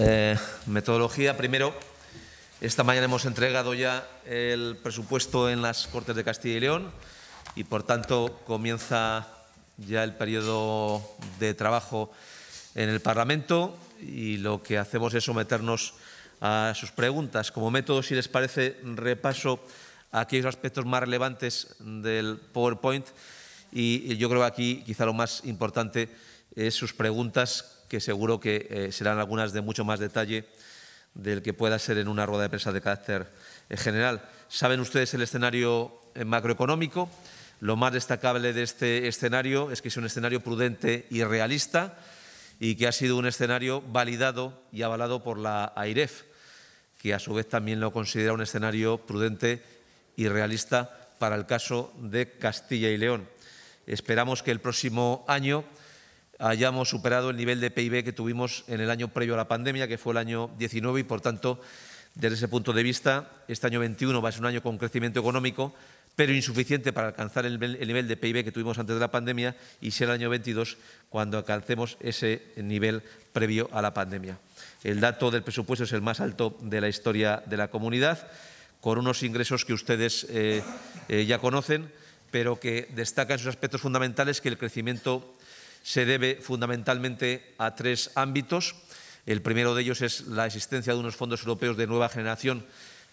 Eh, metodología, primero, esta mañana hemos entregado ya el presupuesto en las Cortes de Castilla y León y, por tanto, comienza ya el periodo de trabajo en el Parlamento y lo que hacemos es someternos a sus preguntas. Como método, si les parece, repaso aquellos aspectos más relevantes del PowerPoint y yo creo que aquí quizá lo más importante es sus preguntas que seguro que eh, serán algunas de mucho más detalle del que pueda ser en una rueda de prensa de carácter eh, general. Saben ustedes el escenario eh, macroeconómico. Lo más destacable de este escenario es que es un escenario prudente y realista y que ha sido un escenario validado y avalado por la AIREF, que a su vez también lo considera un escenario prudente y realista para el caso de Castilla y León. Esperamos que el próximo año hayamos superado el nivel de PIB que tuvimos en el año previo a la pandemia, que fue el año 19, y por tanto, desde ese punto de vista, este año 21 va a ser un año con crecimiento económico, pero insuficiente para alcanzar el, nivel de PIB que tuvimos antes de la pandemia y será el año 22 cuando alcancemos ese nivel previo a la pandemia. El dato del presupuesto es el más alto de la historia de la comunidad, con unos ingresos que ustedes eh, eh, ya conocen, pero que destacan sus aspectos fundamentales que el crecimiento se debe fundamentalmente a tres ámbitos. El primero de ellos es la existencia de unos fondos europeos de nueva generación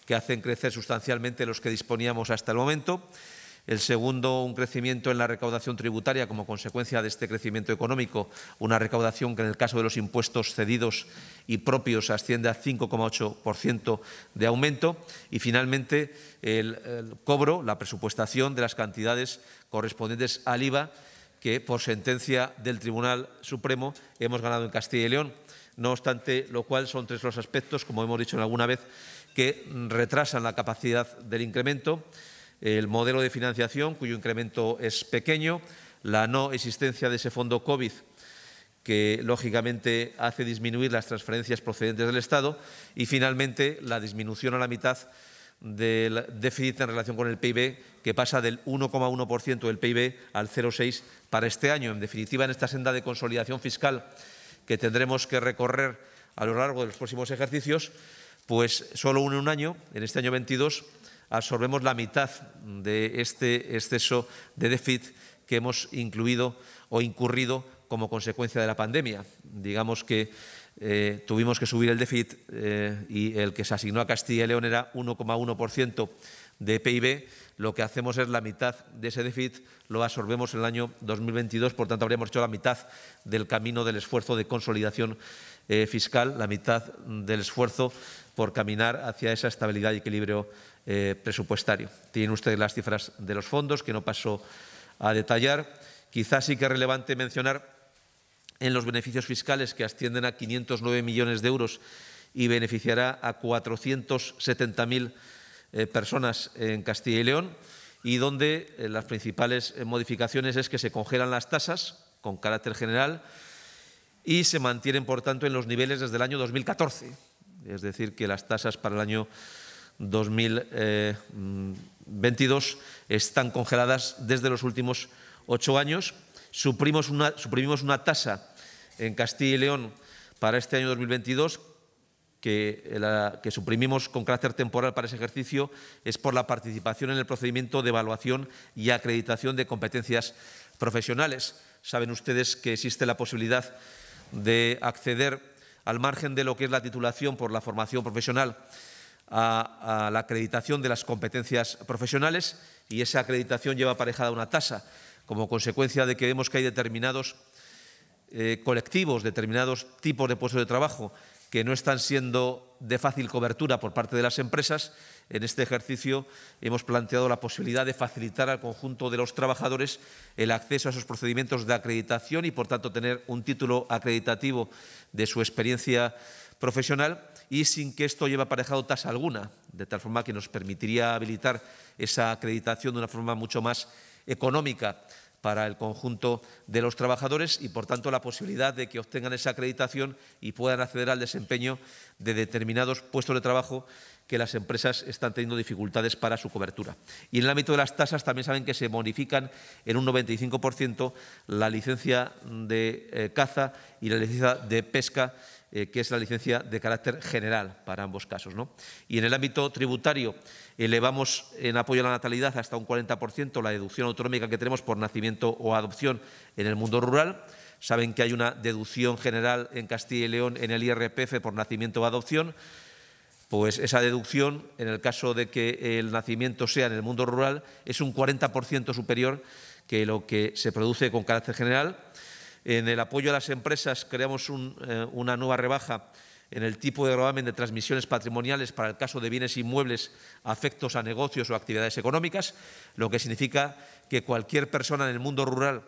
que hacen crecer sustancialmente los que disponíamos hasta el momento. El segundo, un crecimiento en la recaudación tributaria como consecuencia de este crecimiento económico, una recaudación que en el caso de los impuestos cedidos y propios asciende a 5,8% de aumento. Y finalmente, el, el, cobro, la presupuestación de las cantidades correspondientes al IVA que por sentencia del Tribunal Supremo hemos ganado en Castilla y León. No obstante, lo cual son tres los aspectos, como hemos dicho alguna vez, que retrasan la capacidad del incremento, el modelo de financiación, cuyo incremento es pequeño, la no existencia de ese fondo COVID, que lógicamente hace disminuir las transferencias procedentes del Estado, y finalmente la disminución a la mitad del déficit en relación con el PIB, que pasa del 1,1% del PIB al 0,6% para este año. En definitiva, en esta senda de consolidación fiscal que tendremos que recorrer a lo largo de los próximos ejercicios, pues solo en un año, en este año 22, absorbemos la mitad de este exceso de déficit que hemos incluido o incurrido como consecuencia de la pandemia. Digamos que eh, tuvimos que subir el déficit eh, y el que se asignó a Castilla y León era 1,1% de PIB, lo que hacemos es la mitad de ese déficit lo absorbemos en el año 2022, por tanto habríamos hecho la mitad del camino del esfuerzo de consolidación eh, fiscal, la mitad del esfuerzo por caminar hacia esa estabilidad y equilibrio presupuestario. Tienen ustedes las cifras de los fondos, que no paso a detallar. Quizás sí que es relevante mencionar en los beneficios fiscales que ascienden a 509 millones de euros y beneficiará a 470.000 eh, personas en Castilla y León y donde eh, las principales eh, modificaciones es que se congelan las tasas con carácter general y se mantienen, por tanto, en los niveles desde el año 2014. Es decir, que las tasas para el año 2022 mm, están congeladas desde los últimos ocho años Suprimimos una, tasa en Castilla y León para este año 2022 que, eh, que, suprimimos con carácter temporal para ese ejercicio es por la participación en el procedimiento de evaluación y acreditación de competencias profesionales. Saben ustedes que existe la posibilidad de acceder, al margen de lo que es la titulación por la formación profesional, a la acreditación de las competencias profesionales y esa acreditación lleva aparejada una tasa como consecuencia de que vemos que hay determinados eh, colectivos, determinados tipos de puestos de trabajo que no están siendo de fácil cobertura por parte de las empresas, en este ejercicio hemos planteado la posibilidad de facilitar al conjunto de los trabajadores el acceso a esos procedimientos de acreditación y, por tanto, tener un título acreditativo de su experiencia profesional y sin que esto lleve aparejado tasa alguna, de tal forma que nos permitiría habilitar esa acreditación de una forma mucho más económica para el conjunto de los trabajadores y, por tanto, la posibilidad de que obtengan esa acreditación y puedan acceder al desempeño de determinados puestos de trabajo que las empresas están teniendo dificultades para su cobertura. Y en el ámbito de las tasas también saben que se modifican en un 95% la licencia de eh, caza y la licencia de pesca eh, que es la licencia de carácter general para ambos casos. ¿no? Y en el ámbito tributario elevamos en apoyo a la natalidad hasta un 40% la deducción autonómica que tenemos por nacimiento o adopción en el mundo rural. Saben que hay una deducción general en Castilla y León en el IRPF por nacimiento o adopción. Pues esa deducción, en el caso de que el nacimiento sea en el mundo rural, es un 40% superior que lo que se produce con carácter general en el apoyo a las empresas creamos eh, una nueva rebaja en el tipo de gravamen de transmisiones patrimoniales para el caso de bienes inmuebles afectos a negocios o actividades económicas, lo que significa que cualquier persona en el mundo rural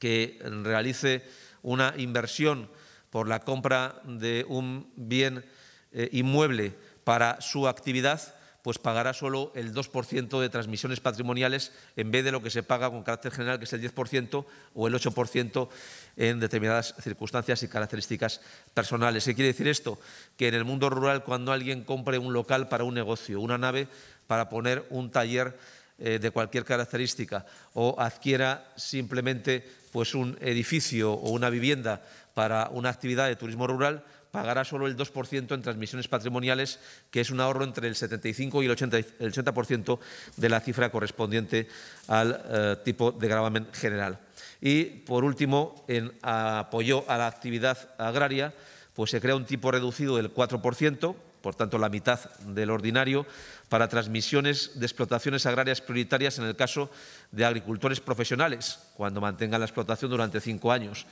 que realice una inversión por la compra de un bien eh, inmueble para su actividad pues pagará solo el 2% de transmisiones patrimoniales en vez de lo que se paga con carácter general, que es el 10% o el 8% en determinadas circunstancias y características personales. ¿Qué quiere decir esto? Que en el mundo rural, cuando alguien compre un local para un negocio, una nave para poner un taller eh, de cualquier característica, o adquiera simplemente pues, un edificio o una vivienda para una actividad de turismo rural, pagará solo el 2% en transmisiones patrimoniales, que es un ahorro entre el 75 y el 80%, de la cifra correspondiente al eh, tipo de gravamen general. Y, por último, en apoyo a la actividad agraria, pues se crea un tipo reducido del 4%, por tanto la mitad del ordinario, para transmisiones de explotaciones agrarias prioritarias en el caso de agricultores profesionales, cuando mantengan la explotación durante cinco años.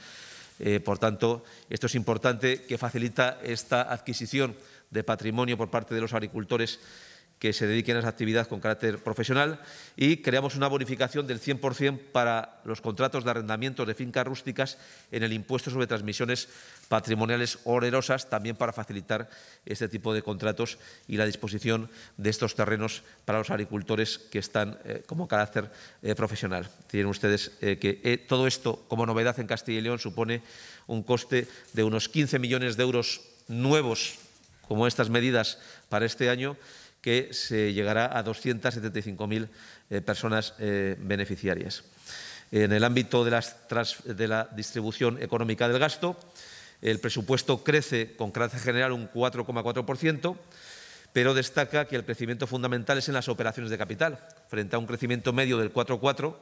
Eh, por tanto, esto es importante que facilita esta adquisición de patrimonio por parte de los agricultores que se dediquen a esa actividad con carácter profesional y creamos una bonificación del 100% para los contratos de arrendamiento de fincas rústicas en el impuesto sobre transmisiones patrimoniales onerosas, también para facilitar este tipo de contratos y la disposición de estos terrenos para los agricultores que están eh, como carácter eh, profesional. Tienen ustedes eh, que todo esto, como novedad en Castilla y León, supone un coste de unos 15 millones de euros nuevos como estas medidas para este año que se llegará a 275.000 eh, personas eh, beneficiarias. En el ámbito de, de la distribución económica del gasto, el presupuesto crece con carácter general un 4,4%, pero destaca que el crecimiento fundamental es en las operaciones de capital. Frente a un crecimiento medio del 4,4%,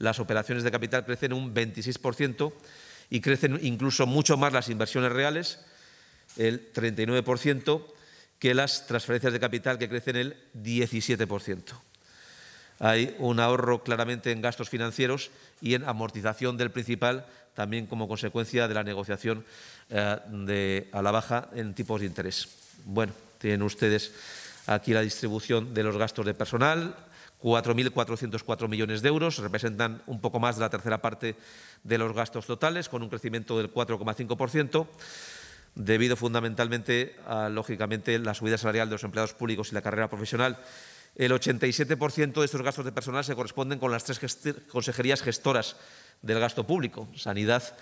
las operaciones de capital crecen un 26% y crecen incluso mucho más las inversiones reales, el 39%, que las transferencias de capital que crecen el 17%. Hay un ahorro claramente en gastos financieros y en amortización del principal, también como consecuencia de la negociación eh, de, a la baja en tipos de interés. Bueno, tienen ustedes aquí la distribución de los gastos de personal, 4.404 millones de euros, representan un poco más de la tercera parte de los gastos totales, con un crecimiento del 4,5% debido fundamentalmente a, lógicamente, la subida salarial de los empleados públicos y la carrera profesional. El 87% de estos gastos de personal se corresponden con las tres consejerías gestoras del gasto público, sanidad,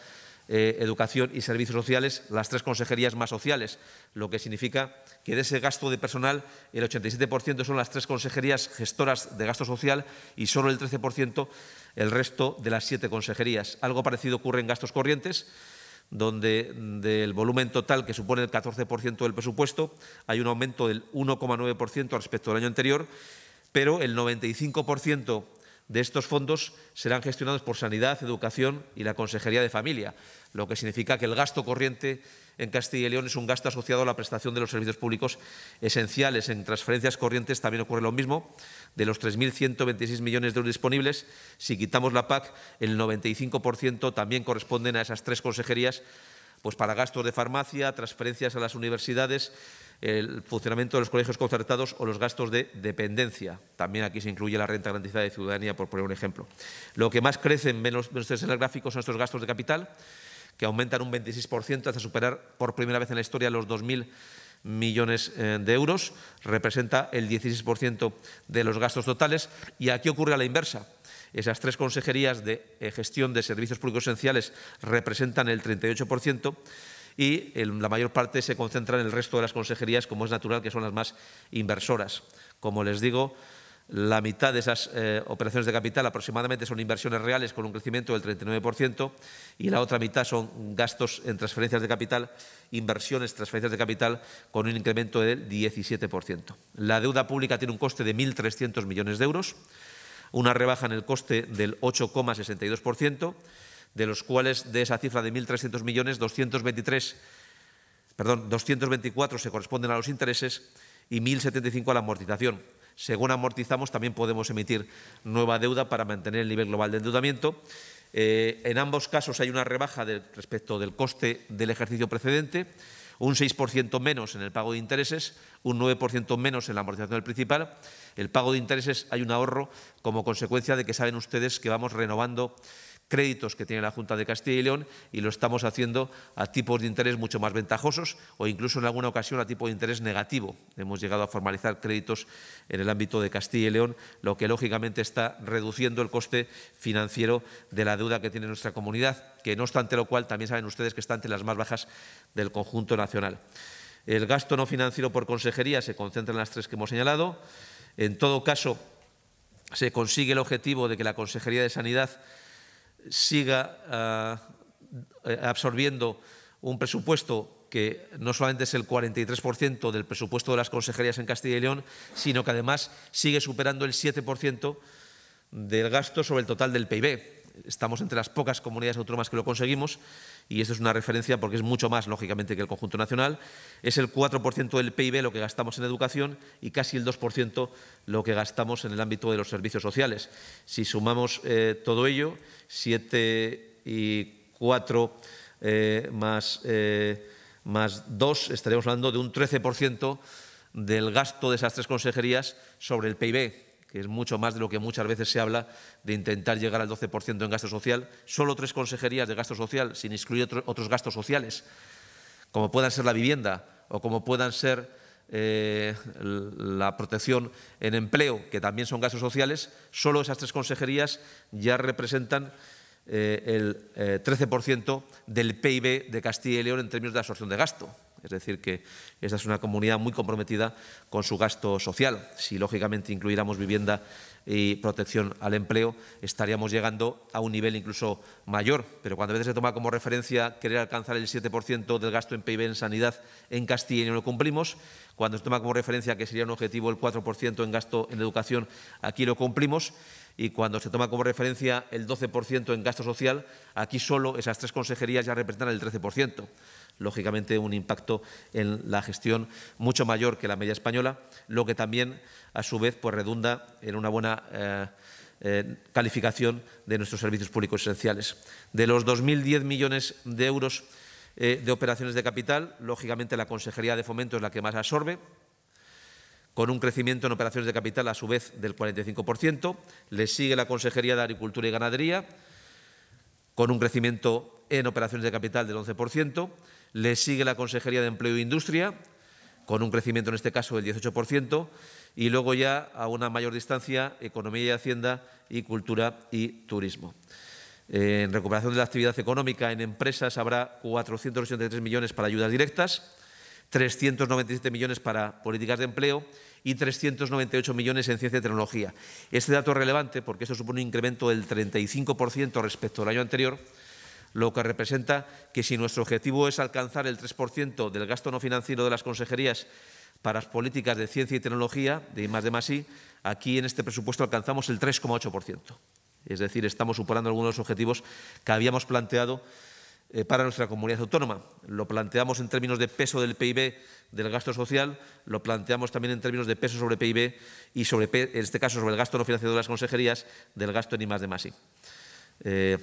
eh, educación y servicios sociales, las tres consejerías más sociales, lo que significa que de ese gasto de personal el 87% son las tres consejerías gestoras de gasto social y solo el 13% el resto de las siete consejerías. Algo parecido ocurre en gastos corrientes donde del volumen total que supone el 14% del presupuesto hay un aumento del 1,9% respecto al año anterior, pero el 95% de estos fondos serán gestionados por Sanidad, Educación y la Consejería de Familia, lo que significa que el gasto corriente en Castilla y León es un gasto asociado a la prestación de los servicios públicos esenciales. En transferencias corrientes también ocurre lo mismo. De los 3.126 millones de euros disponibles, si quitamos la PAC, el 95% también corresponden a esas tres consejerías pues para gastos de farmacia, transferencias a las universidades, el funcionamiento de los colegios concertados o los gastos de dependencia. También aquí se incluye la renta garantizada de ciudadanía, por poner un ejemplo. Lo que más crece, menos, menos en el gráfico, son estos gastos de capital que aumentan un 26% hasta superar por primera vez en la historia los 2.000 millones eh, de euros, representa el 16% de los gastos totales. Y aquí ocurre a la inversa. Esas tres consejerías de eh, gestión de servicios públicos esenciales representan el 38% y la mayor parte se concentra en el resto de las consejerías, como es natural, que son las más inversoras. Como les digo, la mitad de esas eh, operaciones de capital aproximadamente son inversiones reales con un crecimiento del 39% y la otra mitad son gastos en transferencias de capital, inversiones, transferencias de capital con un incremento del 17%. La deuda pública tiene un coste de 1.300 millones de euros, una rebaja en el coste del 8,62%, de los cuales de esa cifra de 1.300 millones, 223, perdón, 224 se corresponden a los intereses y 1.075 a la amortización según amortizamos, también podemos emitir nueva deuda para mantener el nivel global de endeudamiento. Eh, en ambos casos hay una rebaja respecto del coste del ejercicio precedente, un 6% menos en el pago de intereses, un 9% menos en la amortización del principal. El pago de intereses hay un ahorro como consecuencia de que saben ustedes que vamos renovando créditos que tiene la Junta de Castilla y León y lo estamos haciendo a tipos de interés mucho más ventajosos o incluso en alguna ocasión a tipo de interés negativo. Hemos llegado a formalizar créditos en el ámbito de Castilla y León, lo que lógicamente está reduciendo el coste financiero de la deuda que tiene nuestra comunidad, que no obstante lo cual también saben ustedes que está entre las más bajas del conjunto nacional. El gasto no financiero por consejería se concentra en las tres que hemos señalado. En todo caso, se consigue el objetivo de que la Consejería de Sanidad siga ah, eh, absorbiendo un presupuesto que no solamente es el 43% del presupuesto de las consejerías en Castilla y León, sino que además sigue superando el 7% del gasto sobre el total del PIB. Estamos entre las pocas comunidades autónomas que lo conseguimos y esto es una referencia porque es mucho más, lógicamente, que el conjunto nacional, es el 4% del PIB lo que gastamos en educación y casi el 2% lo que gastamos en el ámbito de los servicios sociales. Si sumamos eh, todo ello, 7 y 4 eh, más, eh, más 2, estaríamos hablando de un 13% del gasto de esas tres consejerías sobre el PIB que es mucho más de lo que muchas veces se habla, de intentar llegar al 12% en gasto social. Solo tres consejerías de gasto social, sin excluir otros gastos sociales, como puedan ser la vivienda o como puedan ser eh, la protección en empleo, que también son gastos sociales, solo esas tres consejerías ya representan eh, el 13% eh, del PIB de Castilla y León en términos de absorción de gasto. Es decir, que esta es una comunidad muy comprometida con su gasto social. Si lógicamente incluyéramos vivienda y protección al empleo, estaríamos llegando a un nivel incluso mayor. Pero cuando a veces se toma como referencia querer alcanzar el 7% del gasto en PIB en sanidad en Castilla y no lo cumplimos, cuando se toma como referencia que sería un objetivo el 4% en gasto en educación, aquí lo cumplimos y cuando se toma como referencia el 12% en gasto social, aquí solo esas tres consejerías ya representan el 13% lógicamente un impacto en la gestión mucho mayor que la media española, lo que también, a su vez, pues redunda en una buena eh, eh, calificación de nuestros servicios públicos esenciales. De los 2.010 millones de euros eh, de operaciones de capital, lógicamente la Consejería de Fomento es la que más absorbe, con un crecimiento en operaciones de capital, a su vez, del 45%. Le sigue la Consejería de Agricultura y Ganadería, con un crecimiento en operaciones de capital del 11%. Le sigue la Consejería de Empleo e Industria, con un crecimiento en este caso del 18%, y luego ya a una mayor distancia Economía y Hacienda y Cultura y Turismo. En recuperación de la actividad económica en empresas habrá 483 millones para ayudas directas, 397 millones para políticas de empleo y 398 millones en ciencia y tecnología. Este dato es relevante porque esto supone un incremento del 35% respecto al año anterior lo que representa que si nuestro objetivo es alcanzar el 3% del gasto no financiero de las consejerías para las políticas de ciencia y tecnología, de I, de aquí en este presupuesto alcanzamos el 3,8%. Es decir, estamos superando algunos de los objetivos que habíamos planteado eh, para nuestra comunidad autónoma. Lo planteamos en términos de peso del PIB del gasto social, lo planteamos también en términos de peso sobre PIB y, sobre, en este caso, sobre el gasto no financiero de las consejerías del gasto en I, de eh,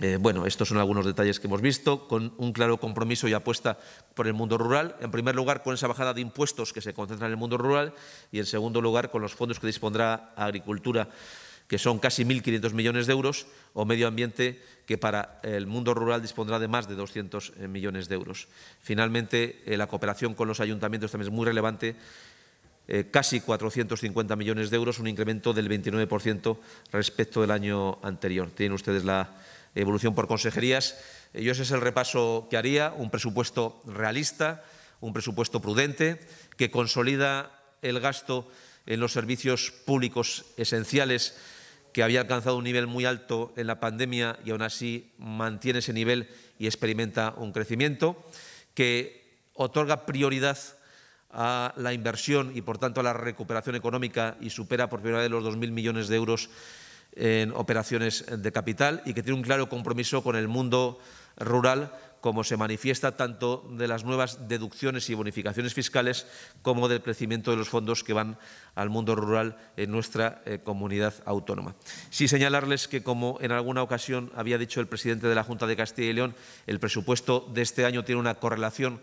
eh, bueno, estos son algunos detalles que hemos visto, con un claro compromiso y apuesta por el mundo rural. En primer lugar, con esa bajada de impuestos que se concentra en el mundo rural y, en segundo lugar, con los fondos que dispondrá Agricultura que son casi 1.500 millones de euros, o medio ambiente, que para el mundo rural dispondrá de más de 200 eh, millones de euros. Finalmente, eh, la cooperación con los ayuntamientos también es muy relevante, casi 450 millones de euros, un incremento del 29% respecto del año anterior. Tienen ustedes la evolución por consejerías. Ellos eh, ese es el repaso que haría, un presupuesto realista, un presupuesto prudente, que consolida el gasto en los servicios públicos esenciales que había alcanzado un nivel muy alto en la pandemia y aún así mantiene ese nivel y experimenta un crecimiento, que otorga prioridad a la inversión y, por tanto, a la recuperación económica y supera por primera vez los 2.000 millones de euros en operaciones de capital y que tiene un claro compromiso con el mundo rural, como se manifiesta tanto de las nuevas deducciones y bonificaciones fiscales como del crecimiento de los fondos que van al mundo rural en nuestra eh, comunidad autónoma. Sí señalarles que, como en alguna ocasión había dicho el presidente de la Junta de Castilla y León, el presupuesto de este año tiene una correlación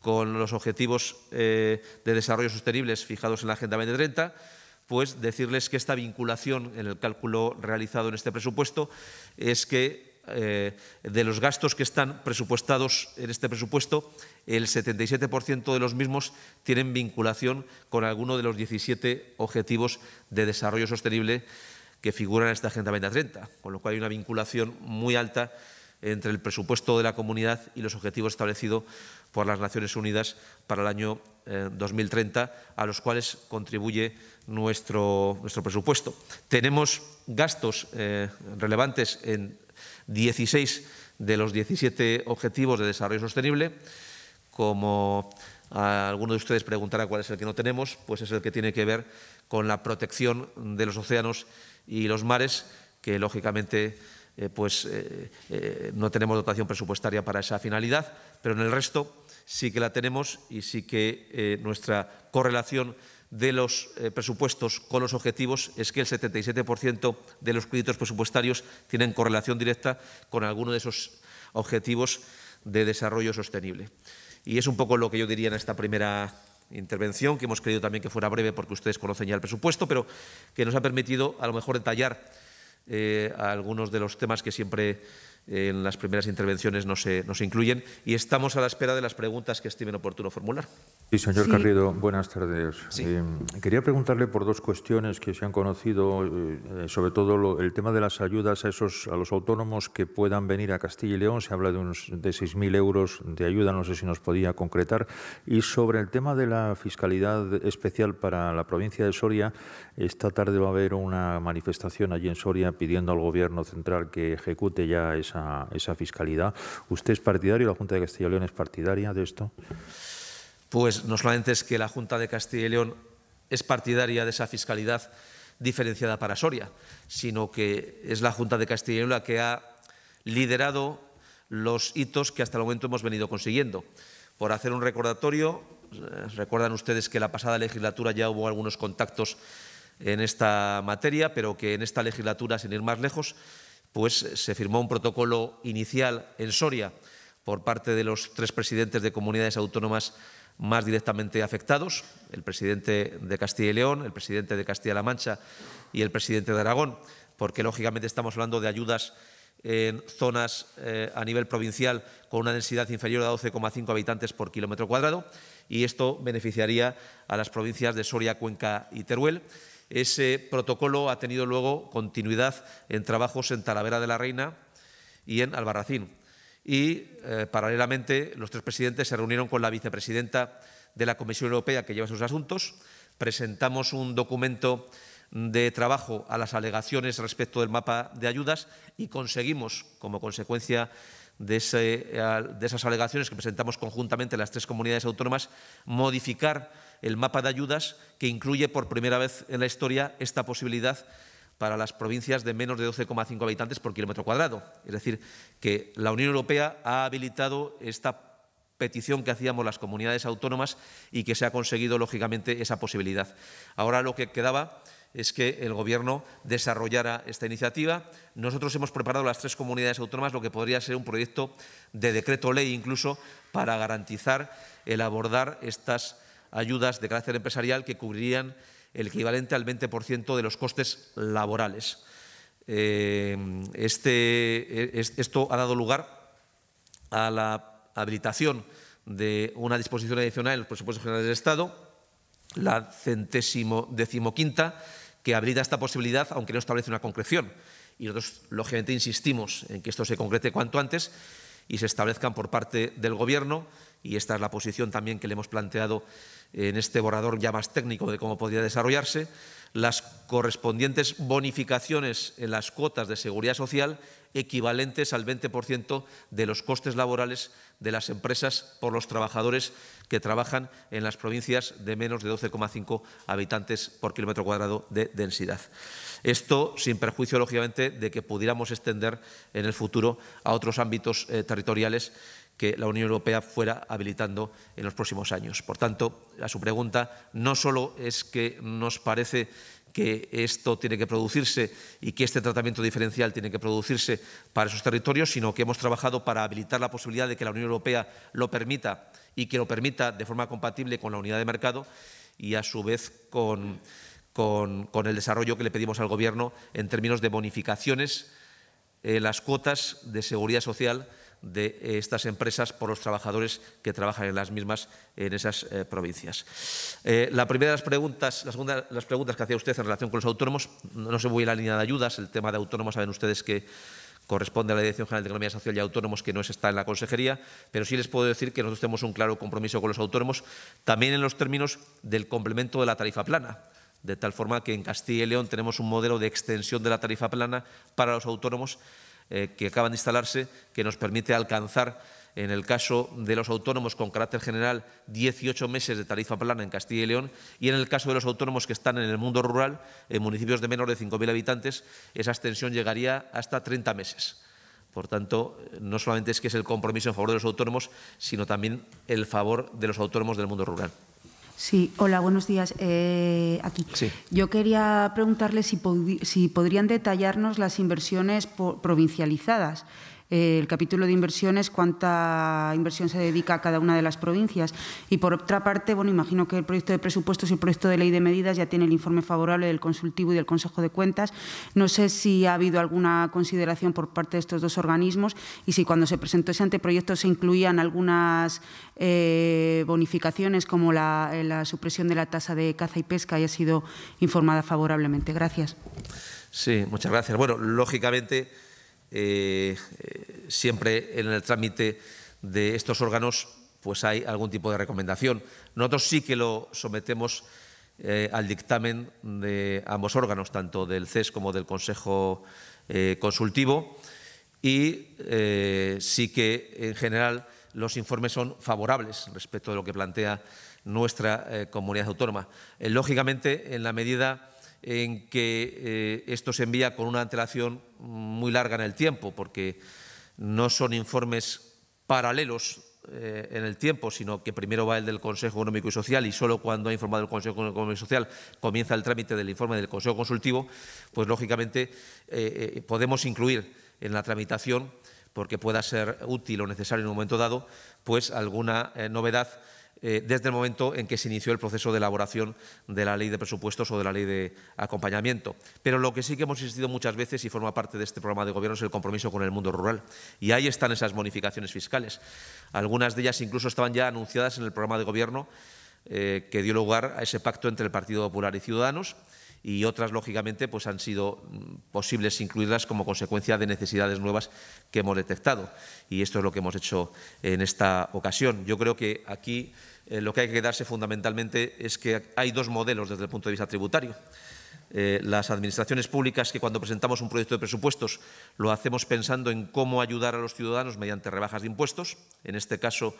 con los objetivos eh, de desarrollo sostenibles fijados en la Agenda 2030 pues decirles que esta vinculación en el cálculo realizado en este presupuesto es que eh, de los gastos que están presupuestados en este presupuesto, el 77% de los mismos tienen vinculación con alguno de los 17 objetivos de desarrollo sostenible que figuran en esta Agenda 2030, con lo cual hay una vinculación muy alta entre el presupuesto de la comunidad y los objetivos establecidos por las Naciones Unidas para el año 2030, eh, a los cuales contribuye nuestro, nuestro presupuesto. Tenemos gastos eh, relevantes en 16 de los 17 Objetivos de Desarrollo Sostenible. Como ah, alguno de ustedes preguntará cuál es el que no tenemos, pues es el que tiene que ver con la protección de los océanos y los mares, que lógicamente eh, pues eh, eh, no tenemos dotación presupuestaria para esa finalidad, pero en el resto sí que la tenemos y sí que nuestra correlación de los presupuestos con los objetivos es que el 77% de los créditos presupuestarios tienen correlación directa con alguno de esos objetivos de desarrollo sostenible. Y es un poco lo que yo diría en esta primera intervención, que hemos querido también que fuera breve porque ustedes conocen ya el presupuesto, pero que nos ha permitido a lo mejor detallar eh, a algunos de los temas que siempre eh, en las primeras intervenciones no se, no incluyen y estamos a la espera de las preguntas que estimen oportuno formular. Sí, señor Carrido, buenas tardes. Eh, quería preguntarle por dos cuestiones que se han conocido, eh, sobre todo el tema de las ayudas a, esos, a los autónomos que puedan venir a Castilla y León. Se habla de, unos, de 6.000 euros de ayuda, no sé si nos podía concretar. Y sobre el tema de la fiscalidad especial para la provincia de Soria, esta tarde va a haber una manifestación allí en Soria pidiendo al Gobierno central que ejecute ya esa, esa fiscalidad. ¿Usted es partidario, la Junta de Castilla y León es partidaria de esto? pues no solamente es que la Junta de Castilla y León es partidaria de esa fiscalidad diferenciada para Soria, sino que es la Junta de Castilla y León la que ha liderado los hitos que hasta el momento hemos venido consiguiendo. Por hacer un recordatorio, eh, recuerdan ustedes que la pasada legislatura ya hubo algunos contactos en esta materia, pero que en esta legislatura, sin ir más lejos, pues se firmó un protocolo inicial en Soria por parte de los tres presidentes de comunidades autónomas más directamente afectados, el presidente de Castilla y León, el presidente de Castilla-La Mancha y el presidente de Aragón, porque lógicamente estamos hablando de ayudas en zonas eh, a nivel provincial con una densidad inferior a 12,5 habitantes por kilómetro cuadrado y esto beneficiaría a las provincias de Soria, Cuenca y Teruel. Ese protocolo ha tenido luego continuidad en trabajos en Talavera de la Reina y en Albarracín y eh, paralelamente los tres presidentes se reunieron con la vicepresidenta de la Comisión Europea que lleva sus asuntos. Presentamos un documento de trabajo a las alegaciones respecto del mapa de ayudas y conseguimos, como consecuencia de, de, esas alegaciones que presentamos conjuntamente las tres comunidades autónomas, modificar el mapa de ayudas que incluye por primera vez en la historia esta posibilidad para las provincias de menos de 12,5 habitantes por kilómetro cuadrado. Es decir, que la Unión Europea ha habilitado esta petición que hacíamos las comunidades autónomas y que se ha conseguido, lógicamente, esa posibilidad. Ahora lo que quedaba es que el Gobierno desarrollara esta iniciativa. Nosotros hemos preparado las tres comunidades autónomas lo que podría ser un proyecto de decreto ley incluso para garantizar el abordar estas ayudas de carácter empresarial que cubrirían el equivalente al 20% de los costes laborales. Eh, este, e, esto ha dado lugar a la habilitación de una disposición adicional en los presupuestos generales del Estado, la centésimo decimoquinta, que habilita esta posibilidad, aunque no establece una concreción. Y nosotros, lógicamente, insistimos en que esto se concrete cuanto antes, y se establezcan por parte del Gobierno, y esta es la posición también que le hemos planteado en este borrador ya más técnico de cómo podría desarrollarse, las correspondientes bonificaciones en las cuotas de seguridad social equivalentes al 20% de los costes laborales de las empresas por los trabajadores que trabajan en las provincias de menos de 12,5 habitantes por kilómetro cuadrado de densidad. Esto sin perjuicio, lógicamente, de que pudiéramos extender en el futuro a otros ámbitos eh, territoriales que la Unión Europea fuera habilitando en los próximos años. Por tanto, a su pregunta, no solo es que nos parece que esto tiene que producirse y que este tratamiento diferencial tiene que producirse para esos territorios, sino que hemos trabajado para habilitar la posibilidad de que la Unión Europea lo permita y que lo permita de forma compatible con la unidad de mercado y, a su vez, con, el desarrollo que le pedimos al Gobierno en términos de bonificaciones, eh, las cuotas de seguridad social de estas empresas por los trabajadores que trabajan en las mismas en esas eh, provincias. Eh, la primera de las preguntas, la segunda, las preguntas que hacía usted en relación con los autónomos, no se voy a la línea de ayudas, el tema de autónomos saben ustedes que corresponde a la Dirección General de Economía Social y Autónomos, que no está en la Consejería, pero sí les puedo decir que nosotros tenemos un claro compromiso con los autónomos, también en los términos del complemento de la tarifa plana. De tal forma que en Castilla y León tenemos un modelo de extensión de la tarifa plana para los autónomos eh, que acaban de instalarse que nos permite alcanzar, en el caso de los autónomos con carácter general, 18 meses de tarifa plana en Castilla y León y en el caso de los autónomos que están en el mundo rural, en municipios de menos de 5.000 habitantes, esa extensión llegaría hasta 30 meses. Por tanto, no solamente es que es el compromiso en favor de los autónomos, sino también el favor de los autónomos del mundo rural. Sí, hola, buenos días. Eh, aquí. Yo quería preguntarle si podrían detallarnos las inversiones provincializadas el capítulo de inversiones, cuánta inversión se dedica a cada una de las provincias. Y por otra parte, bueno, imagino que el proyecto de presupuestos y el proyecto de ley de medidas ya tiene el informe favorable del consultivo y del Consejo de Cuentas. No sé si ha habido alguna consideración por parte de estos dos organismos y si cuando se presentó ese anteproyecto se incluían algunas eh, bonificaciones como la, la supresión de la tasa de caza y pesca y ha sido informada favorablemente. Gracias. Sí, muchas gracias. Bueno, lógicamente eh, siempre en el trámite de estos órganos pues hay algún tipo de recomendación. Nosotros sí que lo sometemos eh, al dictamen de ambos órganos, tanto del CES como del Consejo eh, Consultivo, y sí que en general los informes son favorables respecto de lo que plantea nuestra comunidad autónoma. lógicamente, en la medida en que eh, esto se envía con una antelación muy larga en el tiempo, porque no son informes paralelos eh, en el tiempo, sino que primero va el del Consejo Económico y Social y solo cuando ha informado el Consejo Económico y Social comienza el trámite del informe del Consejo Consultivo, pues lógicamente eh, podemos incluir en la tramitación, porque pueda ser útil o necesario en un momento dado, pues alguna novedad eh, desde el momento en que se inició el proceso de elaboración de la ley de presupuestos o de la ley de acompañamiento. Pero lo que sí que hemos insistido muchas veces y forma parte de este programa de gobierno es el compromiso con el mundo rural. Y ahí están esas bonificaciones fiscales. Algunas de ellas incluso estaban ya anunciadas en el programa de gobierno eh, que dio lugar a ese pacto entre el Partido Popular y Ciudadanos y otras, lógicamente, pues han sido mm, posibles incluirlas como consecuencia de necesidades nuevas que hemos detectado. Y esto es lo que hemos hecho en esta ocasión. Yo creo que aquí eh, lo que hay que quedarse fundamentalmente es que hay dos modelos desde el punto de vista tributario. Eh, las administraciones públicas que cuando presentamos un proyecto de presupuestos lo hacemos pensando en cómo ayudar a los ciudadanos mediante rebajas de impuestos, en este caso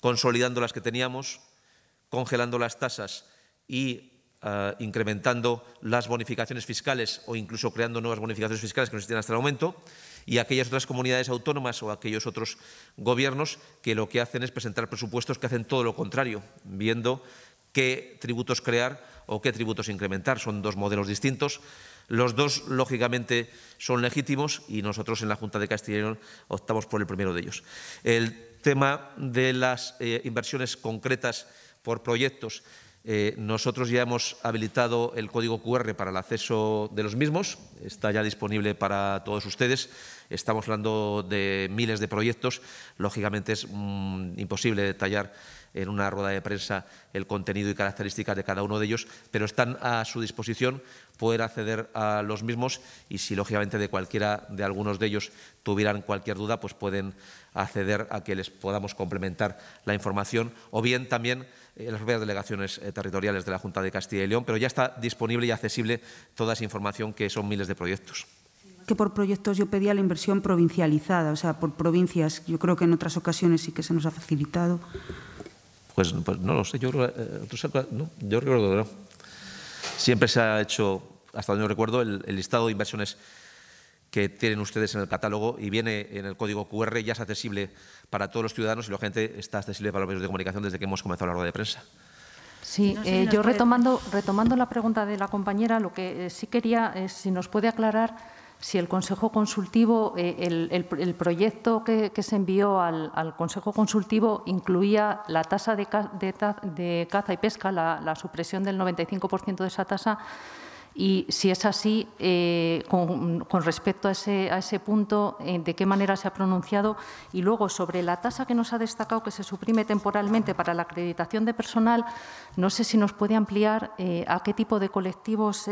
consolidando las que teníamos, congelando las tasas y Ah, incrementando las bonificaciones fiscales o incluso creando nuevas bonificaciones fiscales que no existían hasta el momento, y aquellas otras comunidades autónomas o aquellos otros gobiernos que lo que hacen es presentar presupuestos que hacen todo lo contrario, viendo qué tributos crear o qué tributos incrementar. Son dos modelos distintos. Los dos, lógicamente, son legítimos y nosotros en la Junta de Castilla y León optamos por el primero de ellos. El tema de las eh, inversiones concretas por proyectos eh, nosotros ya hemos habilitado el código QR para el acceso de los mismos, está ya disponible para todos ustedes. Estamos hablando de miles de proyectos, lógicamente es mm, imposible detallar en una rueda de prensa el contenido y características de cada uno de ellos, pero están a su disposición poder acceder a los mismos y si lógicamente de cualquiera de algunos de ellos tuvieran cualquier duda, pues pueden acceder a que les podamos complementar la información o bien también eh, las propias delegaciones eh, territoriales de la Junta de Castilla y León, pero ya está disponible y accesible toda esa información que son miles de proyectos que por proyectos yo pedía la inversión provincializada, o sea, por provincias. Yo creo que en otras ocasiones sí que se nos ha facilitado. Pues, pues no lo sé, yo, eh, recuerdo Siempre se ha hecho, hasta donde yo recuerdo, el, el, listado de inversiones que tienen ustedes en el catálogo y viene en el código QR, ya es accesible para todos los ciudadanos y la gente está accesible para los medios de comunicación desde que hemos comenzado la rueda de prensa. Sí, eh, yo retomando, retomando la pregunta de la compañera, lo que eh, sí quería es eh, si nos puede aclarar si el Consejo Consultivo, el, el, proyecto que, que se envió al, Consejo Consultivo incluía la tasa de, de, de caza y pesca, la, la supresión del 95% de esa tasa y si es así, eh, con, respecto a ese, punto, eh, ¿de qué manera se ha pronunciado? Y luego, sobre la tasa que nos ha destacado que se suprime temporalmente para la acreditación de personal, no sé si nos puede ampliar eh, a qué tipo de colectivos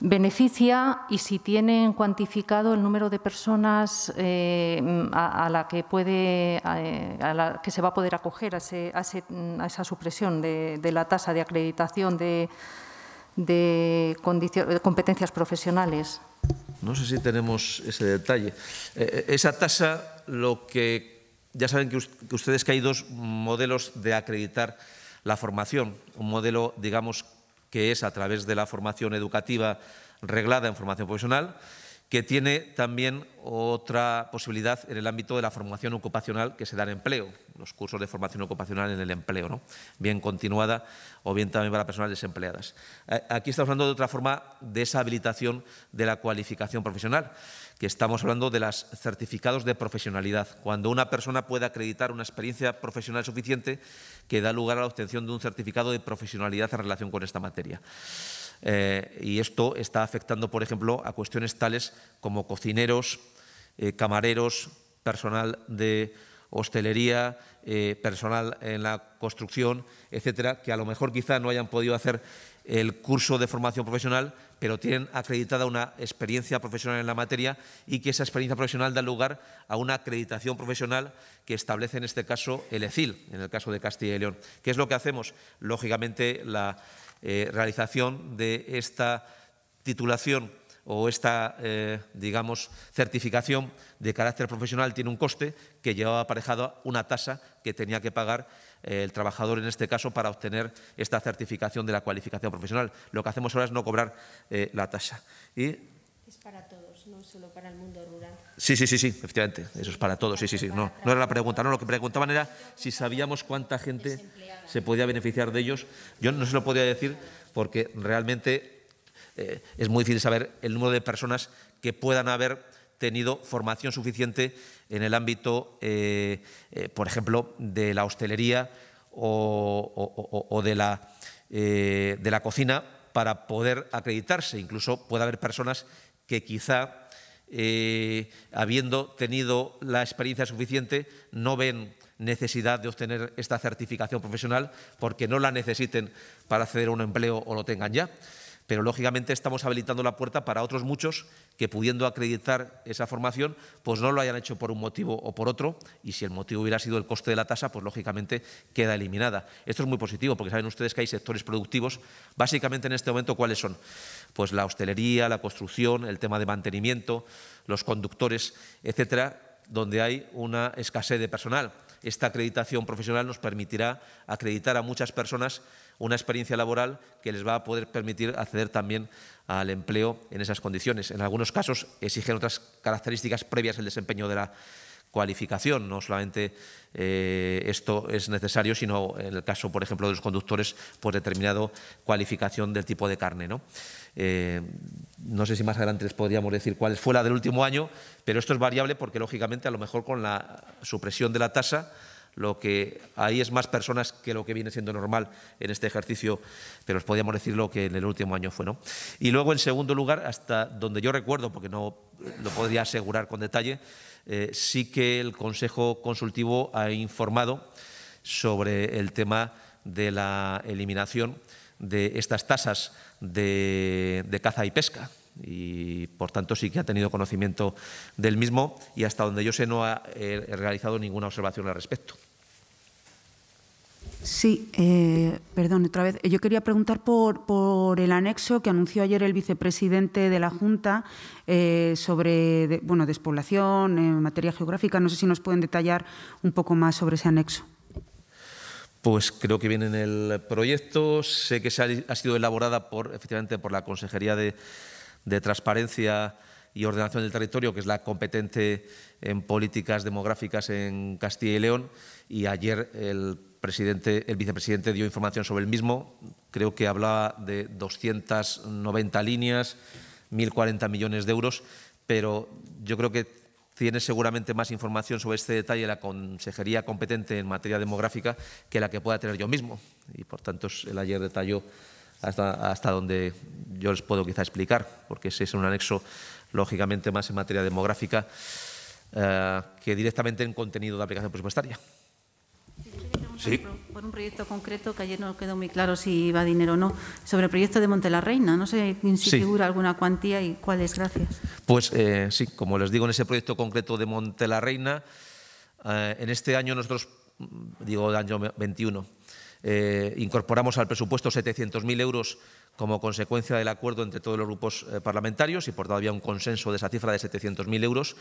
beneficia y si tienen cuantificado el número de personas a, la que puede que se va a poder acoger a, esa supresión de, de la tasa de acreditación de, de competencias profesionales. No sé si tenemos ese detalle. Eh, eh, esa tasa, lo que ya saben que, ustedes que hay dos modelos de acreditar la formación. Un modelo, digamos, que es a través de la formación educativa reglada en formación profesional que tiene también otra posibilidad en el ámbito de la formación ocupacional que se da en empleo, los cursos de formación ocupacional en el empleo, ¿no? bien continuada o bien también para personas desempleadas. Eh, aquí estamos hablando de otra forma de esa habilitación de la cualificación profesional, que estamos hablando de los certificados de profesionalidad, cuando una persona puede acreditar una experiencia profesional suficiente que da lugar a la obtención de un certificado de profesionalidad en relación con esta materia. Eh, y esto está afectando, por ejemplo, a cuestiones tales como cocineros, eh, camareros, personal de hostelería, eh, personal en la construcción, etcétera, que a lo mejor quizá no hayan podido hacer el curso de formación profesional, pero tienen acreditada una experiencia profesional en la materia y que esa experiencia profesional da lugar a una acreditación profesional que establece en este caso el ECIL, en el caso de Castilla y León. ¿Qué es lo que hacemos? Lógicamente, la, eh, realización de esta titulación o esta, eh, digamos, certificación de carácter profesional tiene un coste que llevaba aparejado una tasa que tenía que pagar eh, el trabajador en este caso para obtener esta certificación de la cualificación profesional. Lo que hacemos ahora es no cobrar la tasa. es para no solo para el mundo rural. Sí, sí, sí, sí, efectivamente, eso es para todos, sí, sí, sí. No, no era la pregunta, no, lo que preguntaban era si sabíamos cuánta gente se podía beneficiar de ellos. Yo no se lo podía decir porque realmente eh, es muy difícil saber el número de personas que puedan haber tenido formación suficiente en el ámbito, eh, eh, por ejemplo, de la hostelería o, o de, la, de la cocina para poder acreditarse. Incluso puede haber personas que quizá, eh, habiendo tenido la experiencia suficiente, no ven necesidad de obtener esta certificación profesional porque no la necesiten para acceder a un empleo o lo tengan ya pero lógicamente estamos habilitando la puerta para otros muchos que pudiendo acreditar esa formación, pues no lo hayan hecho por un motivo o por otro, y si el motivo hubiera sido el coste de la tasa, pues lógicamente queda eliminada. Esto es muy positivo, porque saben ustedes que hay sectores productivos, básicamente en este momento, ¿cuáles son? Pues la hostelería, la construcción, el tema de mantenimiento, los conductores, etcétera, donde hay una escasez de personal. Esta acreditación profesional nos permitirá acreditar a muchas personas una experiencia laboral que les va a poder permitir acceder también al empleo en esas condiciones. En algunos casos exigen otras características previas al desempeño de la cualificación. No solamente eh, esto es necesario, sino en el caso, por ejemplo, de los conductores, por pues determinado cualificación del tipo de carne. ¿no? Eh, ¿no? sé si más adelante les podríamos decir cuál fue la del último año, pero esto es variable porque, lógicamente, a lo mejor con la supresión de la tasa lo que ahí es más personas que lo que viene siendo normal en este ejercicio, pero os podíamos decir lo que en el último año fue. ¿no? Y luego, en segundo lugar, hasta donde yo recuerdo, porque no lo podría asegurar con detalle, eh, sí que el Consejo Consultivo ha informado sobre el tema de la eliminación de estas tasas de caza y pesca, y por tanto sí que ha tenido conocimiento del mismo y hasta donde yo sé no ha eh, realizado ninguna observación al respecto. Sí, eh, perdón, otra vez. Yo quería preguntar por, el anexo que anunció ayer el vicepresidente de la Junta eh, sobre bueno, despoblación en materia geográfica. No sé si nos pueden detallar un poco más sobre ese anexo. Pues creo que viene en el proyecto. Sé que ha, ha sido elaborada por, efectivamente por la Consejería de, de Transparencia y Ordenación del Territorio, que es la competente en políticas demográficas en Castilla y León, y ayer el, vicepresidente dio información sobre el mismo. Creo que hablaba de 290 líneas, 1.040 millones de euros, pero yo creo que tiene seguramente más información sobre este detalle la consejería competente en materia demográfica que la que pueda tener yo mismo. Y por tanto, es el ayer detalló hasta, hasta donde yo les puedo quizá explicar, porque ese es un anexo lógicamente más en materia demográfica eh, que directamente en contenido de aplicación presupuestaria. Sí. Por un proyecto concreto que ayer no quedó muy claro si va dinero o no, sobre el proyecto de Montelarreina. No sé si figura alguna cuantía y cuál es, gracias. Pues eh, sí, como les digo, en ese proyecto concreto de Montelarreina, eh, en este año nosotros, digo el año 21, eh, incorporamos al presupuesto 700.000 euros como consecuencia del acuerdo entre todos los grupos eh, parlamentarios y por todavía un consenso de esa cifra de 700.000 euros.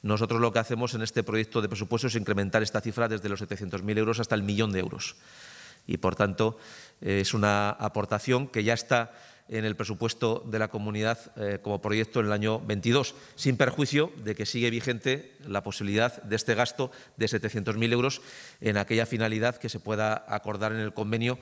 Nosotros lo que hacemos en este proyecto de presupuesto es incrementar esta cifra desde los 700.000 euros hasta el millón de euros. Y por tanto eh, es una aportación que ya está en el presupuesto de la comunidad eh, como proyecto en el año 22, sin perjuicio de que sigue vigente la posibilidad de este gasto de 700.000 euros en aquella finalidad que se pueda acordar en el convenio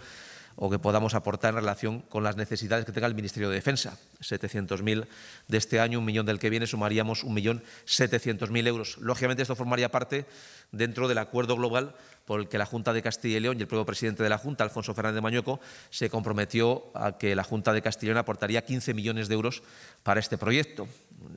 o que podamos aportar en relación con las necesidades que tenga el Ministerio de Defensa. 700.000 de este año, un millón del que viene, sumaríamos 1.700.000 euros. Lógicamente esto formaría parte dentro del acuerdo global por el que la Junta de Castilla y León y el propio presidente de la Junta, Alfonso Fernández de Mañueco, se comprometió a que la Junta de Castilla y León aportaría 15 millones de euros para este proyecto.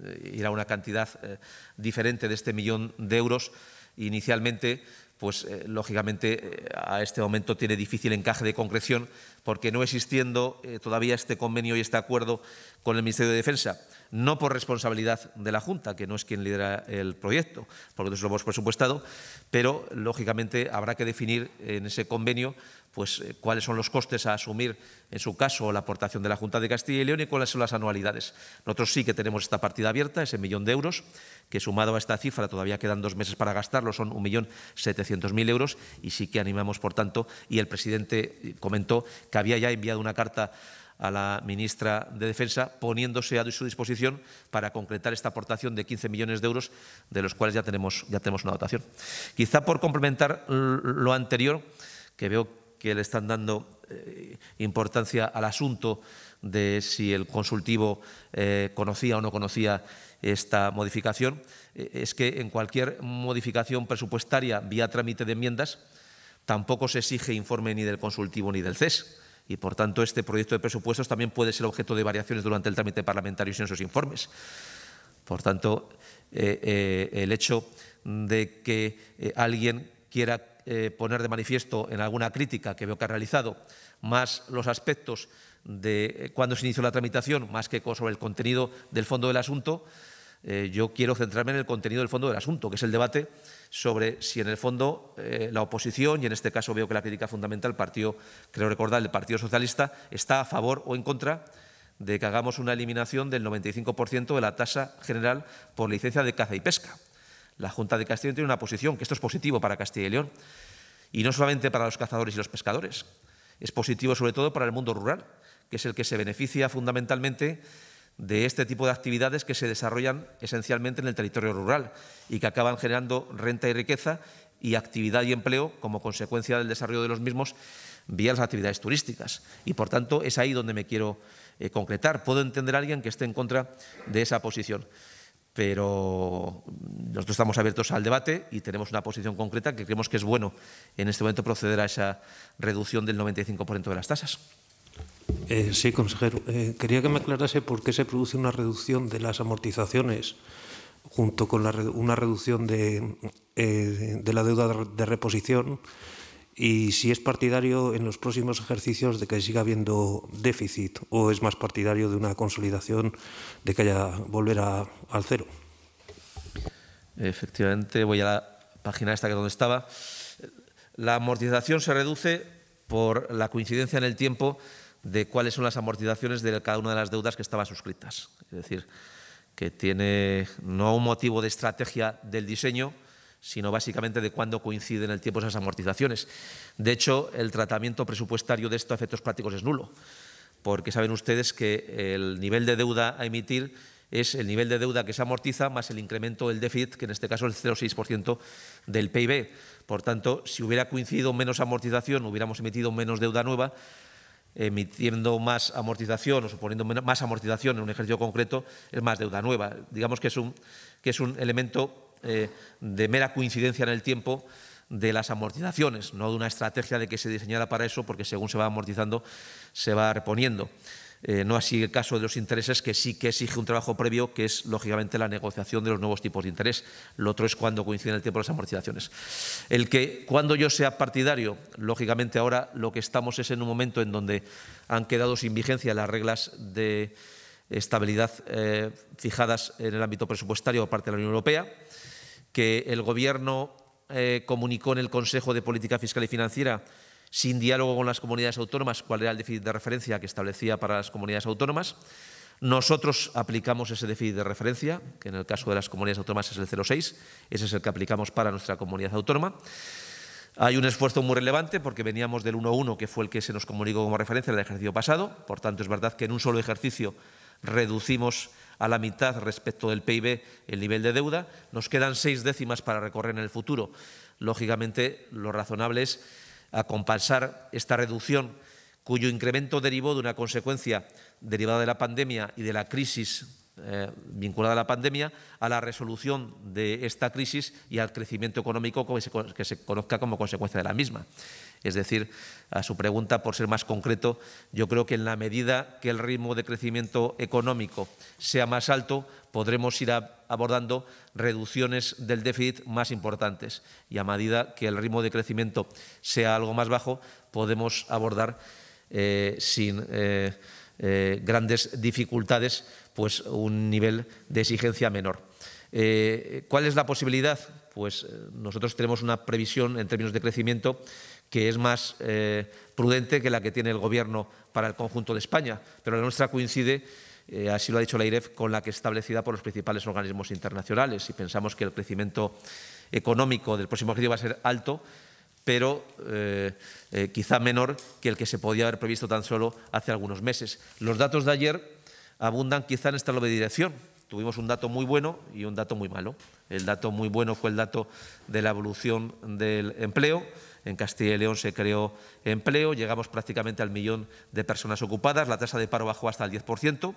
Eh, era una cantidad eh, diferente de este millón de euros inicialmente pues eh, lógicamente eh, a este momento tiene difícil encaje de concreción porque no existiendo eh, todavía este convenio y este acuerdo con el Ministerio de Defensa, no por responsabilidad de la Junta, que no es quien lidera el proyecto, por lo lo hemos presupuestado, pero lógicamente habrá que definir en ese convenio pues, eh, cuáles son los costes a asumir, en su caso, la aportación de la Junta de Castilla y León y cuáles son las anualidades. Nosotros sí que tenemos esta partida abierta, ese millón de euros, que sumado a esta cifra, todavía quedan dos meses para gastarlo, son 1.700.000 euros y sí que animamos, por tanto, y el presidente comentó que había ya enviado una carta a la ministra de Defensa, poniéndose a su disposición para concretar esta aportación de 15 millones de euros, de los cuales ya tenemos, ya tenemos una dotación. Quizá por complementar lo anterior, que veo que le están dando eh, importancia al asunto de si el consultivo eh, conocía o no conocía esta modificación, eh, es que en cualquier modificación presupuestaria vía trámite de enmiendas tampoco se exige informe ni del consultivo ni del CES y por tanto este proyecto de presupuestos también puede ser objeto de variaciones durante el trámite parlamentario sin sus informes. Por tanto, el hecho de que alguien quiera eh, poner de manifiesto en alguna crítica que veo que ha realizado, más los aspectos de eh, cuándo se inició la tramitación, más que sobre el contenido del fondo del asunto, eh, yo quiero centrarme en el contenido del fondo del asunto, que es el debate sobre si en el fondo la oposición, y en este caso veo que la crítica fundamental, partido, creo recordar, el Partido Socialista, está a favor o en contra de que hagamos una eliminación del 95% de la tasa general por licencia de caza y pesca. La Junta de Castilla y León tiene una posición, que esto es positivo para Castilla y León, y no solamente para los cazadores y los pescadores, es positivo sobre todo para el mundo rural, que es el que se beneficia fundamentalmente de este tipo de actividades que se desarrollan esencialmente en el territorio rural y que acaban generando renta y riqueza y actividad y empleo como consecuencia del desarrollo de los mismos vía las actividades turísticas. Y por tanto es ahí donde me quiero eh, concretar. Puedo entender a alguien que esté en contra de esa posición pero nosotros estamos abiertos al debate y tenemos una posición concreta que creemos que es bueno en este momento proceder a esa reducción del 95% de las tasas. Eh, sí, consejero. Eh, quería que me aclarase por qué se produce una reducción de las amortizaciones junto con una reducción eh, de la deuda de reposición y si es partidario en los próximos ejercicios de que siga habiendo déficit o es más partidario de una consolidación de que haya volver a, al cero. Efectivamente, voy a la página esta que donde estaba. La amortización se reduce por la coincidencia en el tiempo de cuáles son las amortizaciones de cada una de las deudas que estaban suscritas. Es decir, que tiene no un motivo de estrategia del diseño, sino básicamente de cuándo coinciden el tiempo esas amortizaciones. De hecho, el tratamiento presupuestario de esto efectos prácticos es nulo, porque saben ustedes que el nivel de deuda a emitir es el nivel de deuda que se amortiza más el incremento del déficit, que en este caso es el 0,6% del PIB. Por tanto, si hubiera coincidido menos amortización, hubiéramos emitido menos deuda nueva, emitiendo más amortización o suponiendo más amortización en un ejercicio concreto, es más deuda nueva. Digamos que es un, que es un elemento eh, de mera coincidencia en el tiempo de las amortizaciones, no de una estrategia de que se diseñara para eso, porque según se va amortizando, se va reponiendo. Eh, no así el caso de los intereses, que sí que exige un trabajo previo, que es lógicamente la negociación de los nuevos tipos de interés. Lo otro es cuando coinciden el tiempo de las amortizaciones. El que cuando yo sea partidario, lógicamente ahora lo que estamos es en un momento en donde han quedado sin vigencia las reglas de estabilidad eh, fijadas en el ámbito presupuestario por parte de la Unión Europea, que el Gobierno eh, comunicó en el Consejo de Política Fiscal y Financiera sin diálogo con las comunidades autónomas cuál era el déficit de referencia que establecía para las comunidades autónomas. Nosotros aplicamos ese déficit de referencia, que en el caso de las comunidades autónomas es el 0,6, ese es el que aplicamos para nuestra comunidad autónoma. Hay un esfuerzo muy relevante porque veníamos del 1,1, que fue el que se nos comunicó como referencia en el ejercicio pasado. Por tanto, es verdad que en un solo ejercicio reducimos a la mitad respecto del PIB el nivel de deuda. Nos quedan seis décimas para recorrer en el futuro. Lógicamente, lo razonable es acompasar esta reducción cuyo incremento derivó de una consecuencia derivada de la pandemia y de la crisis eh, vinculada a la pandemia, a la resolución de esta crisis y al crecimiento económico que se conozca como consecuencia de la misma. Es decir, a su pregunta, por ser más concreto, yo creo que en la medida que el ritmo de crecimiento económico sea más alto, podremos ir abordando reducciones del déficit más importantes. Y a medida que el ritmo de crecimiento sea algo más bajo, podemos abordar eh, sin eh, eh, grandes dificultades pues, un nivel de exigencia menor. Eh, ¿Cuál es la posibilidad? Pues eh, nosotros tenemos una previsión en términos de crecimiento que es más eh, prudente que la que tiene el Gobierno para el conjunto de España, pero la nuestra coincide, así lo ha dicho la IREF, con la que es establecida por los principales organismos internacionales y pensamos que el crecimiento económico del próximo año va a ser alto, pero quizá menor que el que se podía haber previsto tan solo hace algunos meses. Los datos de ayer abundan quizá en esta de dirección tuvimos un dato muy bueno y un dato muy malo. El dato muy bueno fue el dato de la evolución del empleo. En Castilla y León se creó empleo, llegamos prácticamente al millón de personas ocupadas, la tasa de paro bajó hasta el 10%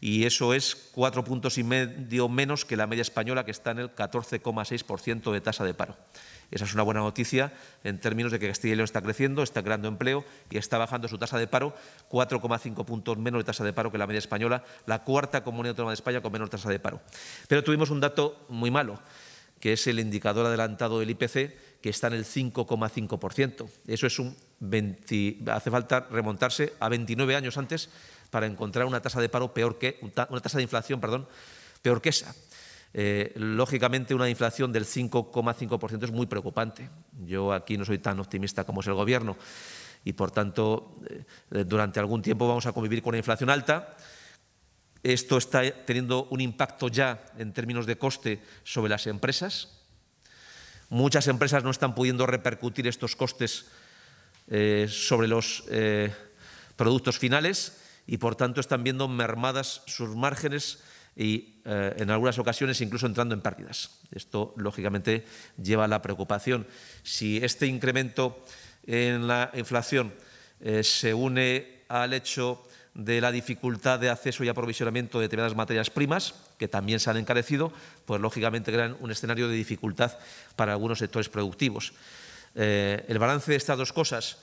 y eso es cuatro puntos y medio menos que la media española que está en el 14,6% de tasa de paro. Esa es una buena noticia en términos de que Castilla y León está creciendo, está creando empleo y está bajando su tasa de paro, 4,5 puntos menos de tasa de paro que la media española, la cuarta comunidad autónoma de España con menor tasa de paro. Pero tuvimos un dato muy malo, que es el indicador adelantado del IPC, que está en el 5,5%. Eso es un hace falta remontarse a 29 años antes para encontrar una tasa de paro peor que una tasa de inflación, peor que esa. Eh, lógicamente, una inflación del 5,5% es muy preocupante. Yo aquí no soy tan optimista como es el Gobierno y, por tanto, eh, durante algún tiempo vamos a convivir con una inflación alta. Esto está teniendo un impacto ya en términos de coste sobre las empresas. Muchas empresas no están pudiendo repercutir estos costes eh, sobre los productos finales y, por tanto, están viendo mermadas sus márgenes y eh, en algunas ocasiones incluso entrando en pérdidas. Esto, lógicamente, lleva a la preocupación. Si este incremento en la inflación eh, se une al hecho de la dificultad de acceso y aprovisionamiento de determinadas materias primas, que también se han encarecido, pues lógicamente crean un escenario de dificultad para algunos sectores productivos. Eh, el balance de estas dos cosas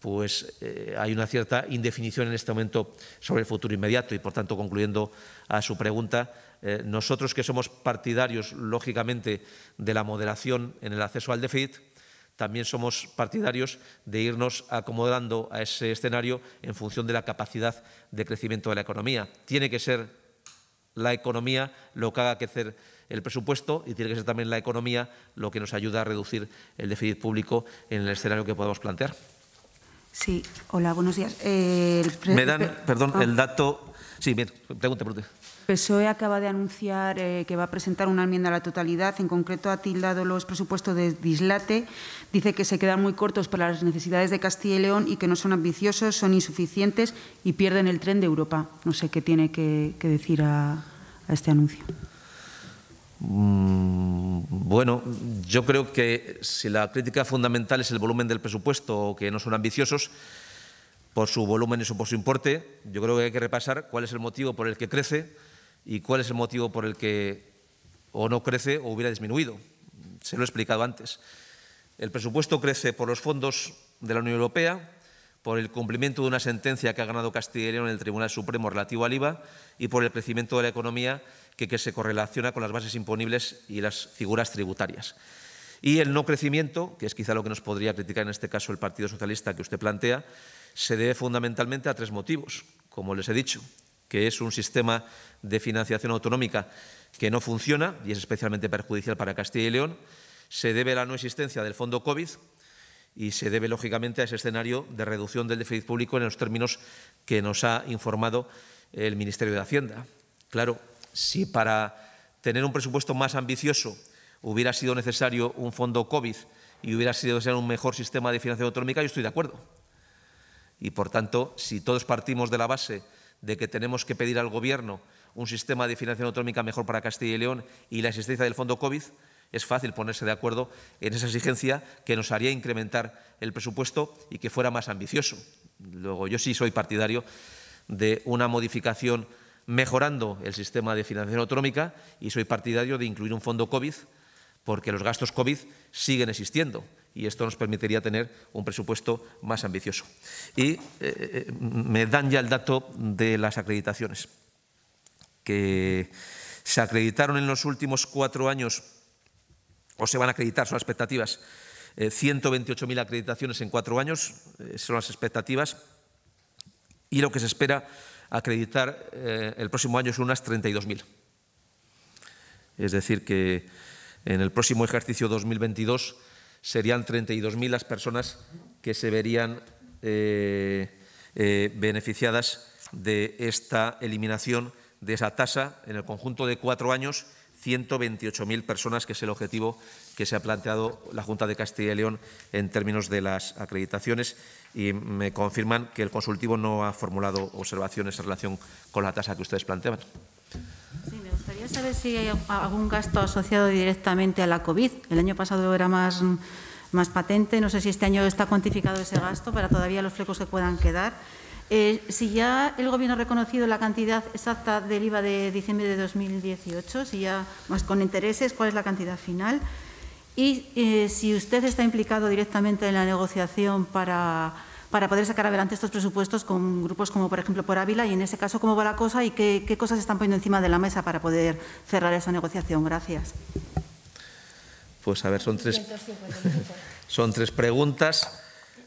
pues eh, hay una cierta indefinición en este momento sobre el futuro inmediato y, por tanto, concluyendo a su pregunta, eh, nosotros que somos partidarios, lógicamente, de la moderación en el acceso al déficit, también somos partidarios de irnos acomodando a ese escenario en función de la capacidad de crecimiento de la economía. Tiene que ser la economía lo que haga crecer el presupuesto y tiene que ser también la economía lo que nos ayuda a reducir el déficit público en el escenario que podamos plantear. Sí, hola, buenos días. Eh, me dan, perdón, ah. el dato... Sí, bien, pregunta, ti. PSOE acaba de anunciar eh, que va a presentar una enmienda a la totalidad. En concreto, ha tildado los presupuestos de Dislate. Dice que se quedan muy cortos para las necesidades de Castilla y León y que no son ambiciosos, son insuficientes y pierden el tren de Europa. No sé qué tiene que, decir a este anuncio. Mm, bueno, yo creo que si la crítica fundamental es el volumen del presupuesto, o que no son ambiciosos, por su volumen y por su importe, yo creo que hay que repasar cuál es el motivo por el que crece y cuál es el motivo por el que o no crece o hubiera disminuido. Se lo he explicado antes. El presupuesto crece por los fondos de la Unión Europea, por el cumplimiento de una sentencia que ha ganado Castilla en el Tribunal Supremo relativo al IVA y por el crecimiento de la economía que, se correlaciona con las bases imponibles y las figuras tributarias. Y el no crecimiento, que es quizá lo que nos podría criticar en este caso el Partido Socialista que usted plantea, se debe fundamentalmente a tres motivos, como les he dicho, que es un sistema de financiación autonómica que no funciona y es especialmente perjudicial para Castilla y León, se debe a la no existencia del fondo COVID y se debe, lógicamente, a ese escenario de reducción del déficit público en los términos que nos ha informado el Ministerio de Hacienda. Claro, si para tener un presupuesto más ambicioso hubiera sido necesario un fondo COVID y hubiera sido necesario un mejor sistema de financiación autonómica, yo estoy de acuerdo. Y por tanto, si todos partimos de la base de que tenemos que pedir al Gobierno un sistema de financiación autonómica mejor para Castilla y León y la existencia del fondo COVID, es fácil ponerse de acuerdo en esa exigencia que nos haría incrementar el presupuesto y que fuera más ambicioso. Luego, yo sí soy partidario de una modificación mejorando el sistema de financiación autonómica y soy partidario de incluir un fondo COVID porque los gastos COVID siguen existiendo y esto nos permitiría tener un presupuesto más ambicioso. Y eh, eh, me dan ya el dato de las acreditaciones, que se acreditaron en los últimos cuatro años, o se van a acreditar, son las expectativas, 128.000 eh, acreditaciones en cuatro años, son las expectativas, y lo que se espera acreditar eh, el próximo año son unas 32.000. Es decir, que en el próximo ejercicio 2022 serían 32.000 las personas que se verían eh, eh, beneficiadas de esta eliminación de esa tasa en el conjunto de cuatro años, 128.000 personas, que es el objetivo que se ha planteado la Junta de Castilla y León en términos de las acreditaciones y me confirman que el consultivo no ha formulado observaciones en relación con la tasa que ustedes planteaban. Sí, me gustaría saber si hay algún gasto asociado directamente a la COVID. El año pasado era más, más patente, no sé si este año está cuantificado ese gasto para todavía los flecos que puedan quedar. Eh, si ya el Gobierno ha reconocido la cantidad exacta del IVA de diciembre de 2018, si ya más con intereses, ¿cuál es la cantidad final? Y eh, si usted está implicado directamente en la negociación para, poder sacar adelante estos presupuestos con grupos como, por ejemplo, por Ávila, y en ese caso, ¿cómo va la cosa y qué, qué cosas están poniendo encima de la mesa para poder cerrar esa negociación? Gracias. Pues a ver, son tres, son tres preguntas.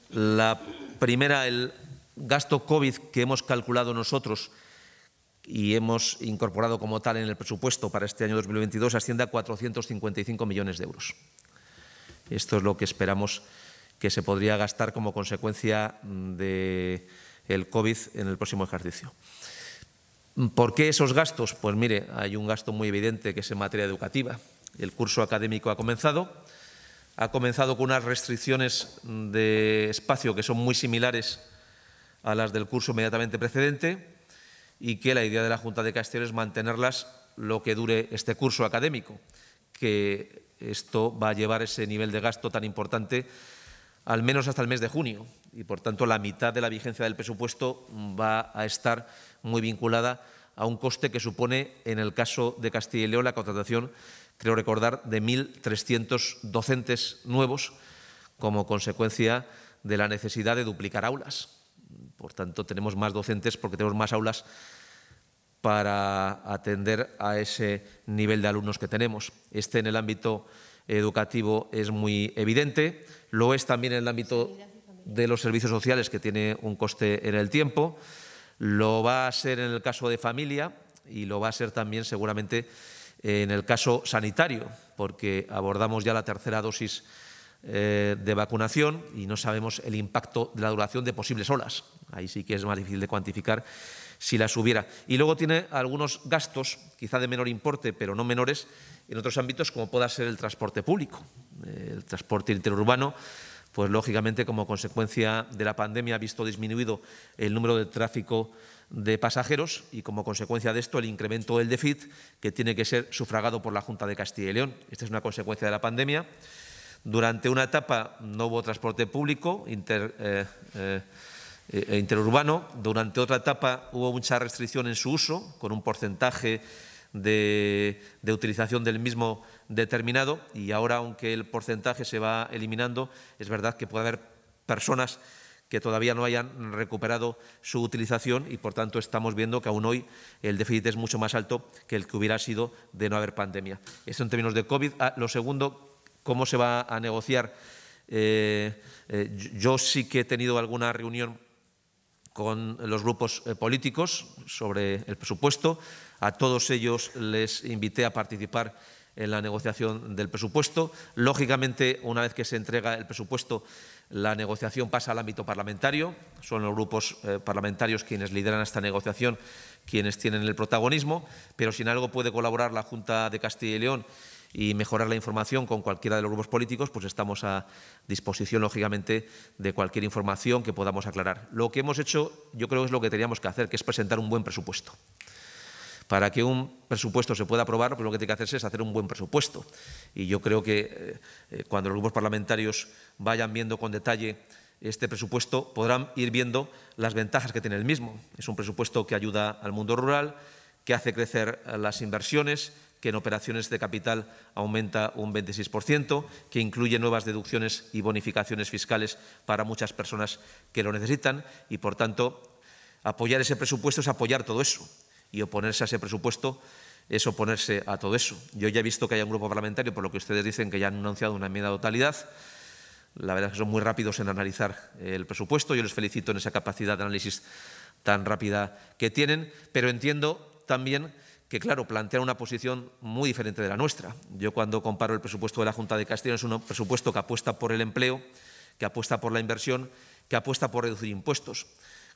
La primera, el gasto COVID que hemos calculado nosotros y hemos incorporado como tal en el presupuesto para este año 2022 asciende a 455 millones de euros. Esto es lo que esperamos que se podría gastar como consecuencia mm, del COVID en el próximo ejercicio. ¿Por qué esos gastos? Pues mire, hay un gasto muy evidente que es en materia educativa. El curso académico ha comenzado. Ha comenzado con unas restricciones mm, de espacio que son muy similares a las del curso inmediatamente precedente y que la idea de la Junta de Castellón es mantenerlas lo que dure este curso académico, que esto va a llevar ese nivel de gasto tan importante al menos hasta el mes de junio y por tanto la mitad de la vigencia del presupuesto va a estar muy vinculada a un coste que supone en el caso de Castilla y León la contratación, creo recordar, de 1.300 docentes nuevos como consecuencia de la necesidad de duplicar aulas. Por tanto, tenemos más docentes porque tenemos más aulas para atender a ese nivel de alumnos que tenemos. Este en el ámbito educativo es muy evidente, lo es también en el ámbito de los servicios sociales, que tiene un coste en el tiempo, lo va a ser en el caso de familia y lo va a ser también seguramente en el caso sanitario, porque abordamos ya la tercera dosis eh, de vacunación y no sabemos el impacto de la duración de posibles olas. Ahí sí que es más difícil de cuantificar si las hubiera. Y luego tiene algunos gastos, quizá de menor importe, pero no menores, en otros ámbitos como pueda ser el transporte público, eh, el transporte interurbano, pues lógicamente como consecuencia de la pandemia ha visto disminuido el número de tráfico de pasajeros y como consecuencia de esto el incremento del déficit que tiene que ser sufragado por la Junta de Castilla y León. Esta es una consecuencia de la pandemia. Durante una etapa no hubo transporte público inter, eh, eh, eh, interurbano. Durante otra etapa hubo mucha restricción en su uso, con un porcentaje de, utilización del mismo determinado y ahora, aunque el porcentaje se va eliminando, es verdad que puede haber personas que todavía no hayan recuperado su utilización y, por tanto, estamos viendo que aún hoy el déficit es mucho más alto que el que hubiera sido de no haber pandemia. Esto en términos de COVID. Ah, lo segundo, ¿cómo se va a negociar? Eh, eh, yo sí que he tenido alguna reunión con los grupos eh, políticos sobre el presupuesto. A todos ellos les invité a participar en la negociación del presupuesto. Lógicamente, una vez que se entrega el presupuesto, la negociación pasa al ámbito parlamentario. Son los grupos eh, parlamentarios quienes lideran esta negociación, quienes tienen el protagonismo, pero si en algo puede colaborar la Junta de Castilla y León y mejorar la información con cualquiera de los grupos políticos, pues estamos a disposición, lógicamente, de cualquier información que podamos aclarar. Lo que hemos hecho, yo creo que es lo que teníamos que hacer, que es presentar un buen presupuesto. Para que un presupuesto se pueda aprobar, pues lo que tiene que hacerse es hacer un buen presupuesto. Y yo creo que eh, eh, cuando los grupos parlamentarios vayan viendo con detalle este presupuesto, podrán ir viendo las ventajas que tiene el mismo. Es un presupuesto que ayuda al mundo rural, que hace crecer las inversiones, que en operaciones de capital aumenta un 26%, que incluye nuevas deducciones y bonificaciones fiscales para muchas personas que lo necesitan y, por tanto, apoyar ese presupuesto es apoyar todo eso y oponerse a ese presupuesto es oponerse a todo eso. Yo ya he visto que hay un grupo parlamentario, por lo que ustedes dicen que ya han anunciado una enmienda de totalidad. La verdad es que son muy rápidos en analizar el presupuesto. Yo les felicito en esa capacidad de análisis tan rápida que tienen, pero entiendo también que, claro, plantea una posición muy diferente de la nuestra. Yo cuando comparo el presupuesto de la Junta de Castellón es un presupuesto que apuesta por el empleo, que apuesta por la inversión, que apuesta por reducir impuestos.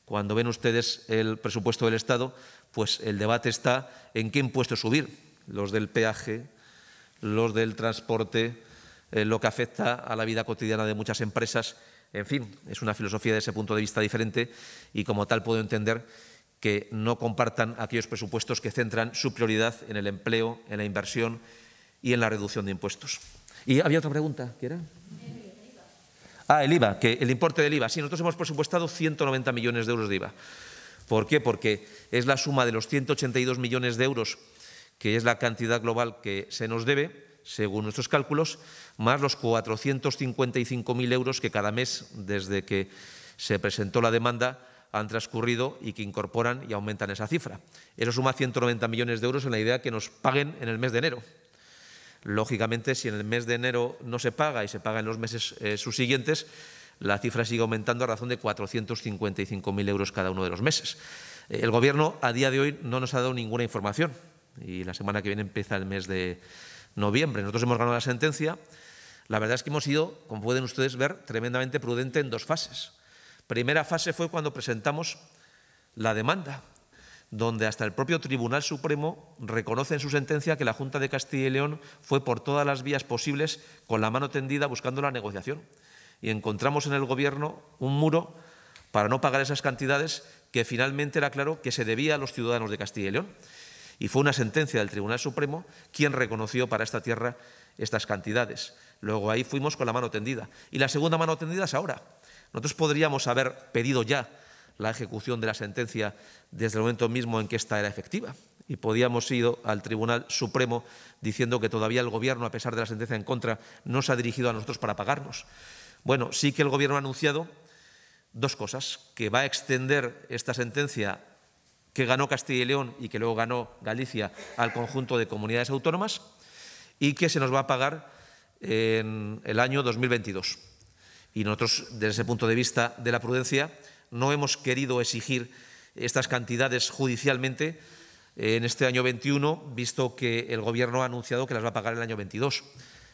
Cuando ven ustedes el presupuesto del Estado, pues el debate está en qué impuestos subir, los del peaje, los del transporte, eh, lo que afecta a la vida cotidiana de muchas empresas. En fin, es una filosofía de ese punto de vista diferente y como tal puedo entender que no compartan aquellos presupuestos que centran su prioridad en el empleo, en la inversión y en la reducción de impuestos. Y había otra pregunta, ¿qué era? Ah, el IVA, que el importe del IVA. Sí, nosotros hemos presupuestado 190 millones de euros de IVA. ¿Por qué? Porque es la suma de los 182 millones de euros, que es la cantidad global que se nos debe, según nuestros cálculos, más los 455.000 euros que cada mes, desde que se presentó la demanda, han transcurrido y que incorporan y aumentan esa cifra. Eso suma 190 millones de euros en la idea que nos paguen en el mes de enero. Lógicamente, si en el mes de enero no se paga y se paga en los meses eh, subsiguientes, la cifra sigue aumentando a razón de 455.000 euros cada uno de los meses. Eh, el Gobierno a día de hoy no nos ha dado ninguna información y la semana que viene empieza el mes de noviembre. Nosotros hemos ganado la sentencia. La verdad es que hemos sido, como pueden ustedes ver, tremendamente prudente en dos fases. Primera fase fue cuando presentamos la demanda, donde hasta el propio Tribunal Supremo reconoce en su sentencia que la Junta de Castilla y León fue por todas las vías posibles con la mano tendida buscando la negociación. Y encontramos en el Gobierno un muro para no pagar esas cantidades que finalmente era claro que se debía a los ciudadanos de Castilla y León. Y fue una sentencia del Tribunal Supremo quien reconoció para esta tierra estas cantidades. Luego ahí fuimos con la mano tendida. Y la segunda mano tendida es ahora. Nosotros podríamos haber pedido ya la ejecución de la sentencia desde el momento mismo en que esta era efectiva. Y podíamos ir al Tribunal Supremo diciendo que todavía el Gobierno, a pesar de la sentencia en contra, no se ha dirigido a nosotros para pagarnos. Bueno, sí que el Gobierno ha anunciado dos cosas, que va a extender esta sentencia que ganó Castilla y León y que luego ganó Galicia al conjunto de comunidades autónomas y que se nos va a pagar en el año 2022. Y nosotros, desde ese punto de vista de la prudencia, no hemos querido exigir estas cantidades judicialmente en este año 21, visto que el Gobierno ha anunciado que las va a pagar el año 22.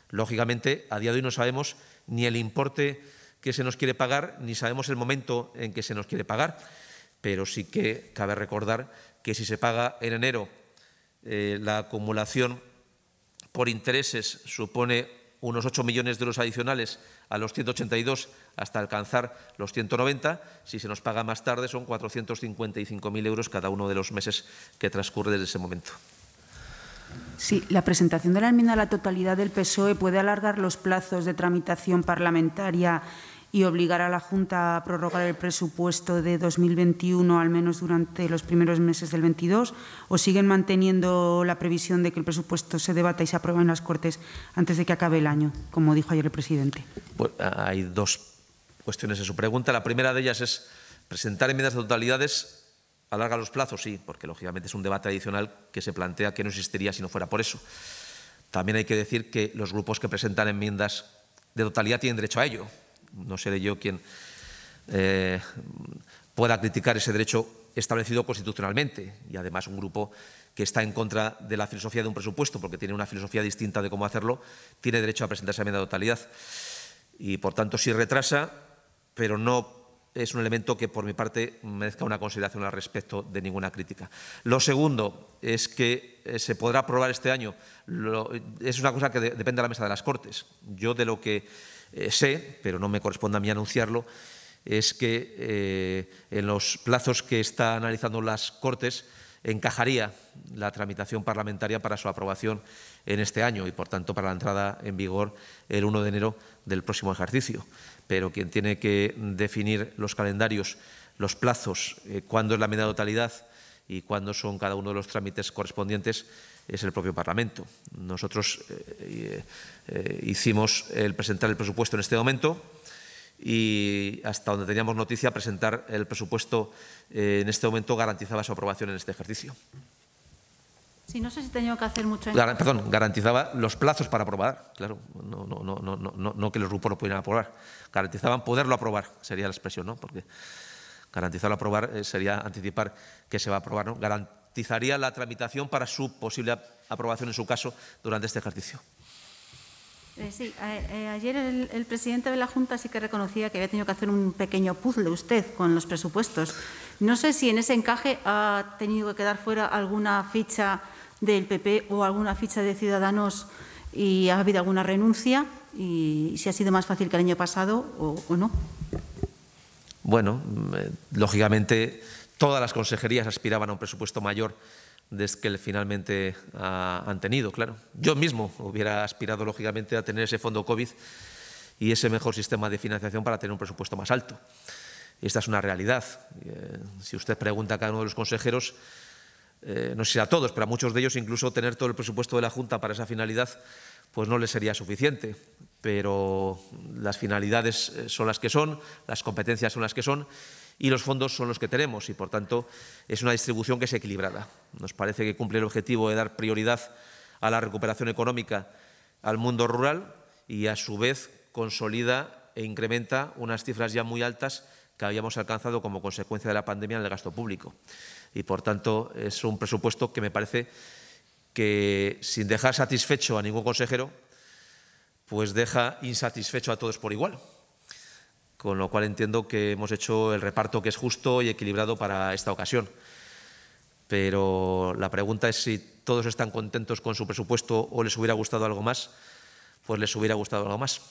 Lógicamente, a día de hoy no sabemos ni el importe que se nos quiere pagar, ni sabemos el momento en que se nos quiere pagar, pero sí que cabe recordar que si se paga en enero, eh, la acumulación por intereses supone unos 8 millones de euros adicionales a los 182 hasta alcanzar los 190. Si se nos paga más tarde son 455.000 euros cada uno de los meses que transcurre desde ese momento. Sí, la presentación de la enmienda a la totalidad del PSOE puede alargar los plazos de tramitación parlamentaria y obligar a la Junta a prorrogar el presupuesto de 2021 al menos durante los primeros meses del 22 o siguen manteniendo la previsión de que el presupuesto se debata y se apruebe en las Cortes antes de que acabe el año, como dijo ayer el presidente? hay dos cuestiones en su pregunta. La primera de ellas es presentar enmiendas de totalidades alarga los plazos, sí, porque lógicamente es un debate adicional que se plantea que no existiría si no fuera por eso. También hay que decir que los grupos que presentan enmiendas de totalidad tienen derecho a ello no seré yo quien eh, pueda criticar ese derecho establecido constitucionalmente y además un grupo que está en contra de la filosofía de un presupuesto porque tiene una filosofía distinta de cómo hacerlo, tiene derecho a presentarse a enmienda de totalidad. Y por tanto sí retrasa, pero no es un elemento que por mi parte merezca una consideración al respecto de ninguna crítica. Lo segundo es que eh, se podrá aprobar este año. es una cosa que depende de la mesa de las Cortes. Yo de lo que eh, sé, pero no me corresponde a mí anunciarlo, es que eh, en los plazos que está analizando las Cortes encajaría la tramitación parlamentaria para su aprobación en este año y, por tanto, para la entrada en vigor el 1 de enero del próximo ejercicio. Pero quien tiene que definir los calendarios, los plazos, eh, cuándo es la medida totalidad y cuándo son cada uno de los trámites correspondientes es el propio Parlamento. Nosotros eh, eh, hicimos el presentar el presupuesto en este momento y hasta donde teníamos noticia presentar el presupuesto eh, en este momento garantizaba su aprobación en este ejercicio. Sí, no sé si tenía que hacer mucho. perdón, garantizaba los plazos para aprobar, claro, no, no, no, no, no, no que los grupos lo pudieran aprobar, garantizaban poderlo aprobar, sería la expresión, ¿no? Porque garantizarlo aprobar sería anticipar que se va a aprobar, ¿no? garantizaría la tramitación para su posible aprobación, en su caso, durante este ejercicio. Eh, sí, eh, ayer el, presidente de la Junta sí que reconocía que había tenido que hacer un pequeño puzzle usted con los presupuestos. No sé si en ese encaje ha tenido que quedar fuera alguna ficha del PP o alguna ficha de Ciudadanos y ha habido alguna renuncia y, si ha sido más fácil que el año pasado o, no. Bueno, eh, lógicamente Todas las consejerías aspiraban a un presupuesto mayor desde que finalmente ah, han tenido, claro. Yo mismo hubiera aspirado, lógicamente, a tener ese fondo COVID y ese mejor sistema de financiación para tener un presupuesto más alto. Esta es una realidad. Eh, si usted pregunta a cada uno de los consejeros, eh, no sé si a todos, pero a muchos de ellos incluso tener todo el presupuesto de la Junta para esa finalidad, pues no les sería suficiente. Pero las finalidades eh, son las que son, las competencias son las que son y los fondos son los que tenemos y, por tanto, es una distribución que es equilibrada. Nos parece que cumple el objetivo de dar prioridad a la recuperación económica al mundo rural y, a su vez, consolida e incrementa unas cifras ya muy altas que habíamos alcanzado como consecuencia de la pandemia en el gasto público. Y, por tanto, es un presupuesto que me parece que, sin dejar satisfecho a ningún consejero, pues deja insatisfecho a todos por igual con lo cual entiendo que hemos hecho el reparto que es justo y equilibrado para esta ocasión. Pero la pregunta es si todos están contentos con su presupuesto o les hubiera gustado algo más, pues les hubiera gustado algo más.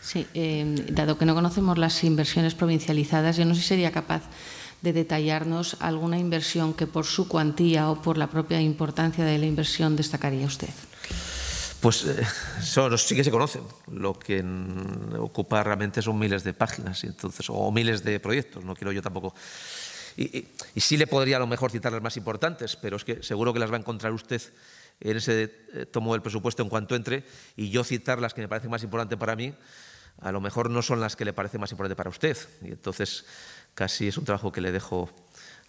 Sí, em, dado que no conocemos las inversiones provincializadas, yo no sé si sería capaz de detallarnos alguna inversión que por su cuantía o por la propia importancia de la inversión destacaría usted pues eh, son, sí que se conocen. Lo que ocupa realmente son miles de páginas entonces, o miles de proyectos. No quiero yo tampoco. Y, sí le podría a lo mejor citar las más importantes, pero es que seguro que las va a encontrar usted en ese eh, tomo del presupuesto en cuanto entre. Y yo citar las que me parecen más importantes para mí, a lo mejor no son las que le parecen más importantes para usted. Y entonces casi es un trabajo que le dejo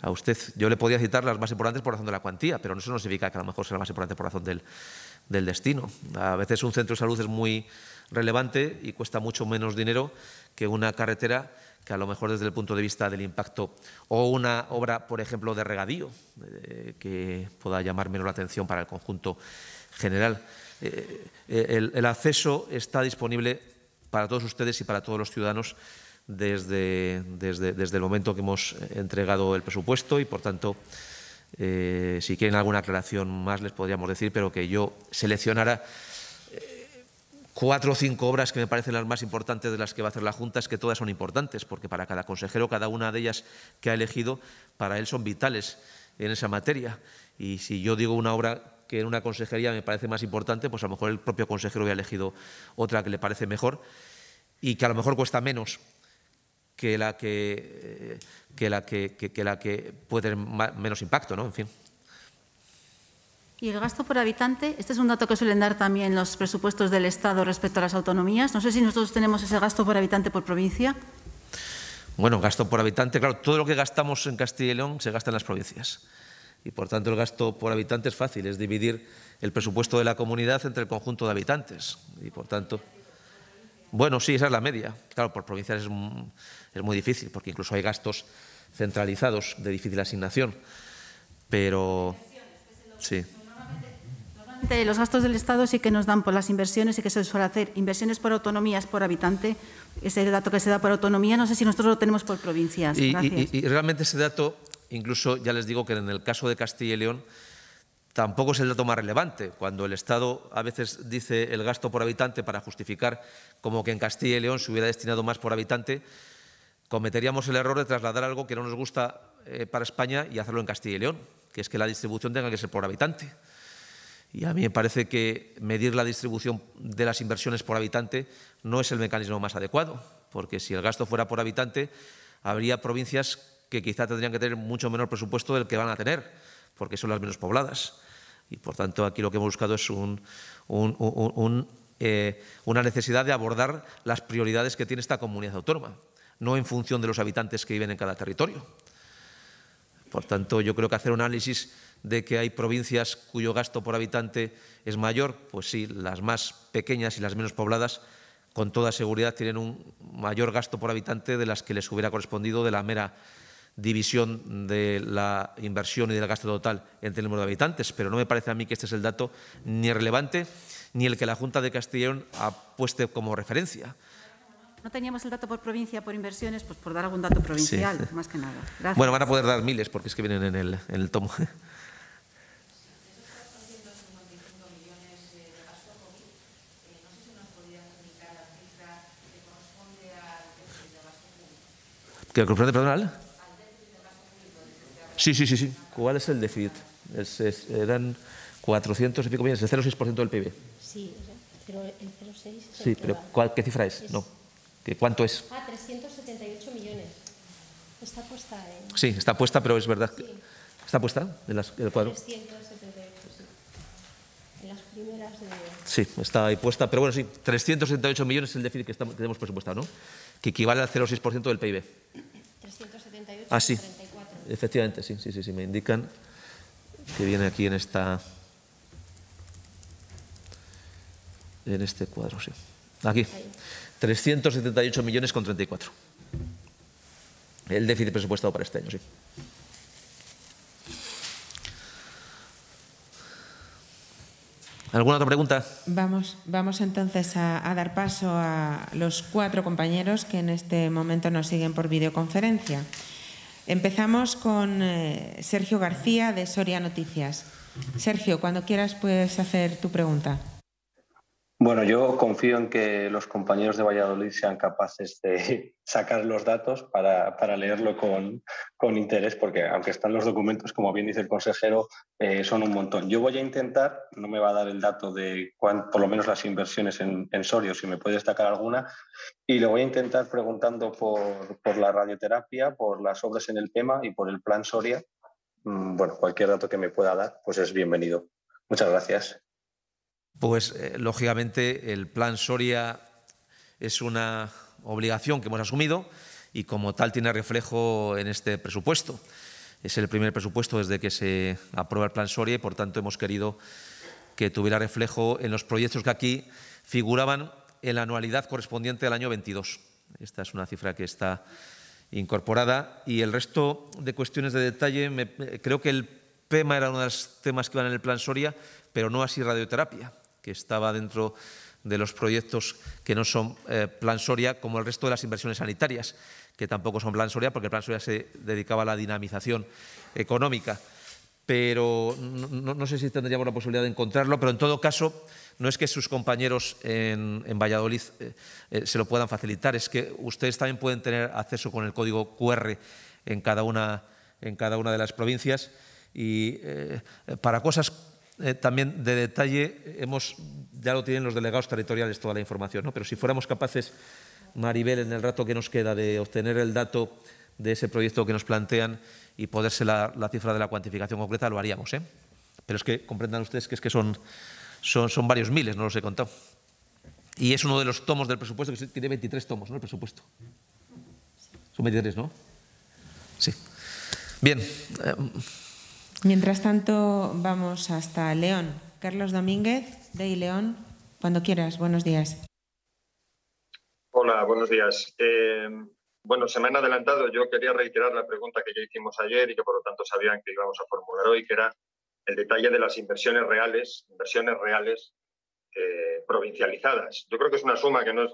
a usted. Yo le podría citar las más importantes por razón de la cuantía, pero eso no significa que a lo mejor sea la más importante por razón del, del destino. A veces un centro de salud es muy relevante y cuesta mucho menos dinero que una carretera que a lo mejor desde el punto de vista del impacto o una obra, por ejemplo, de regadío, eh, que pueda llamar menos la atención para el conjunto general. Eh, eh, el, acceso está disponible para todos ustedes y para todos los ciudadanos desde, desde, desde el momento que hemos entregado el presupuesto y, por tanto, eh, si quieren alguna aclaración más les podríamos decir, pero que yo seleccionara eh, cuatro o cinco obras que me parecen las más importantes de las que va a hacer la Junta, es que todas son importantes, porque para cada consejero cada una de ellas que ha elegido, para él son vitales en esa materia. Y si yo digo una obra que en una consejería me parece más importante, pues a lo mejor el propio consejero ha elegido otra que le parece mejor y que a lo mejor cuesta menos que la eh, que, la que, puede tener menos impacto, ¿no? En fin. Y el gasto por habitante, este es un dato que suelen dar también los presupuestos del Estado respecto a las autonomías. No sé si nosotros tenemos ese gasto por habitante por provincia. Bueno, gasto por habitante, claro, todo lo que gastamos en Castilla y León se gasta en las provincias. Y por tanto el gasto por habitante es fácil, es dividir el presupuesto de la comunidad entre el conjunto de habitantes. Y por tanto, bueno, sí, esa es la media. Claro, por provincias es un es muy difícil, porque incluso hay gastos centralizados de difícil asignación. Pero. Sí. Normalmente los gastos del Estado sí que nos dan por las inversiones y que se suele hacer. Inversiones por autonomías por habitante, ese dato que se da por autonomía, no sé si nosotros lo tenemos por provincias. y, realmente ese dato, incluso ya les digo que en el caso de Castilla y León, tampoco es el dato más relevante. Cuando el Estado a veces dice el gasto por habitante para justificar como que en Castilla y León se hubiera destinado más por habitante, cometeríamos el error de trasladar algo que no nos gusta eh, para España y hacerlo en Castilla y León, que es que la distribución tenga que ser por habitante. Y a mí me parece que medir la distribución de las inversiones por habitante no es el mecanismo más adecuado, porque si el gasto fuera por habitante, habría provincias que quizá tendrían que tener mucho menor presupuesto del que van a tener, porque son las menos pobladas. Y por tanto, aquí lo que hemos buscado es eh, una necesidad de abordar las prioridades que tiene esta comunidad autónoma no en función de los habitantes que viven en cada territorio. Por tanto, yo creo que hacer un análisis de que hay provincias cuyo gasto por habitante es mayor, pues sí, las más pequeñas y las menos pobladas con toda seguridad tienen un mayor gasto por habitante de las que les hubiera correspondido de la mera división de la inversión y del gasto total entre el número de habitantes, pero no me parece a mí que este es el dato ni relevante ni el que la Junta de Castellón puesto como referencia. No teníamos el dato por provincia, por inversiones, pues por dar algún dato provincial, más que nada. Bueno, van a poder dar miles porque es que vienen en el, en el tomo. ¿Que corresponde, personal? Sí, sí, sí, sí. ¿Cuál es el déficit? Es, eran 400 y pico millones, el 0,6% del PIB. Sí, pero el 0,6 Sí, pero ¿cuál, ¿qué cifra es no. ¿Qué ¿Cuánto es? Ah, 378 millones. Está puesta en... Sí, está puesta, pero es verdad. que ¿Está puesta en las, cuadro? 378, sí. En las primeras de... Sí, está ahí puesta. Pero bueno, sí, 378 millones es el déficit que, tenemos presupuestado, ¿no? Que equivale al 0,6% del PIB. 378 ah, sí. Efectivamente, sí, sí, sí, sí. Me indican que viene aquí en esta... En este cuadro, sí. Aquí. Ahí. 378 millones con 34. El déficit presupuestado para este año, sí. ¿Alguna otra pregunta? Vamos, vamos entonces a, dar paso a los cuatro compañeros que en este momento nos siguen por videoconferencia. Empezamos con eh, Sergio García de Soria Noticias. Sergio, cuando quieras puedes hacer tu pregunta. Bueno, yo confío en que los compañeros de Valladolid sean capaces de sacar los datos para, leerlo con, interés, porque aunque están los documentos, como bien dice el consejero, eh, son un montón. Yo voy a intentar, no me va a dar el dato de cuánto, por lo menos las inversiones en, en Sorio, si me puede destacar alguna, y lo voy a intentar preguntando por la radioterapia, por las obras en el tema y por el plan Soria. Mm, bueno, cualquier dato que me pueda dar, pues es bienvenido. Muchas gracias pues eh, lógicamente el plan Soria es una obligación que hemos asumido y como tal tiene reflejo en este presupuesto. Es el primer presupuesto desde que se aprueba el plan Soria y por tanto hemos querido que tuviera reflejo en los proyectos que aquí figuraban en la anualidad correspondiente al año 22. Esta es una cifra que está incorporada y el resto de cuestiones de detalle, creo que el PEMA era uno de los temas que iban en el plan Soria, pero no así radioterapia que estaba dentro de los proyectos que no son eh, Plan Soria, como el resto de las inversiones sanitarias, que tampoco son Plan Soria, porque el Plan Soria se dedicaba a la dinamización económica. Pero no, sé si tendríamos la posibilidad de encontrarlo, pero en todo caso, no es que sus compañeros en, Valladolid eh, eh, se lo puedan facilitar, es que ustedes también pueden tener acceso con el código QR en cada una, en cada una de las provincias. Y para cosas eh, también de detalle, hemos, ya lo tienen los delegados territoriales toda la información, ¿no? pero si fuéramos capaces, Maribel, en el rato que nos queda, de obtener el dato de ese proyecto que nos plantean y poderse la, cifra de la cuantificación concreta, lo haríamos. ¿eh? Pero es que comprendan ustedes que es que son, son, varios miles, no los he contado. Y es uno de los tomos del presupuesto, que tiene 23 tomos, ¿no? El presupuesto. Son 23, ¿no? Sí. Bien. Eh, Mientras tanto, vamos hasta León. Carlos Domínguez, de León, cuando quieras. Buenos días. Hola, buenos días. Eh, bueno, se me han adelantado. Yo quería reiterar la pregunta que ya hicimos ayer y que por lo tanto sabían que íbamos a formular hoy, que era el detalle de las inversiones reales, inversiones reales eh, provincializadas. Yo creo que es una suma que no es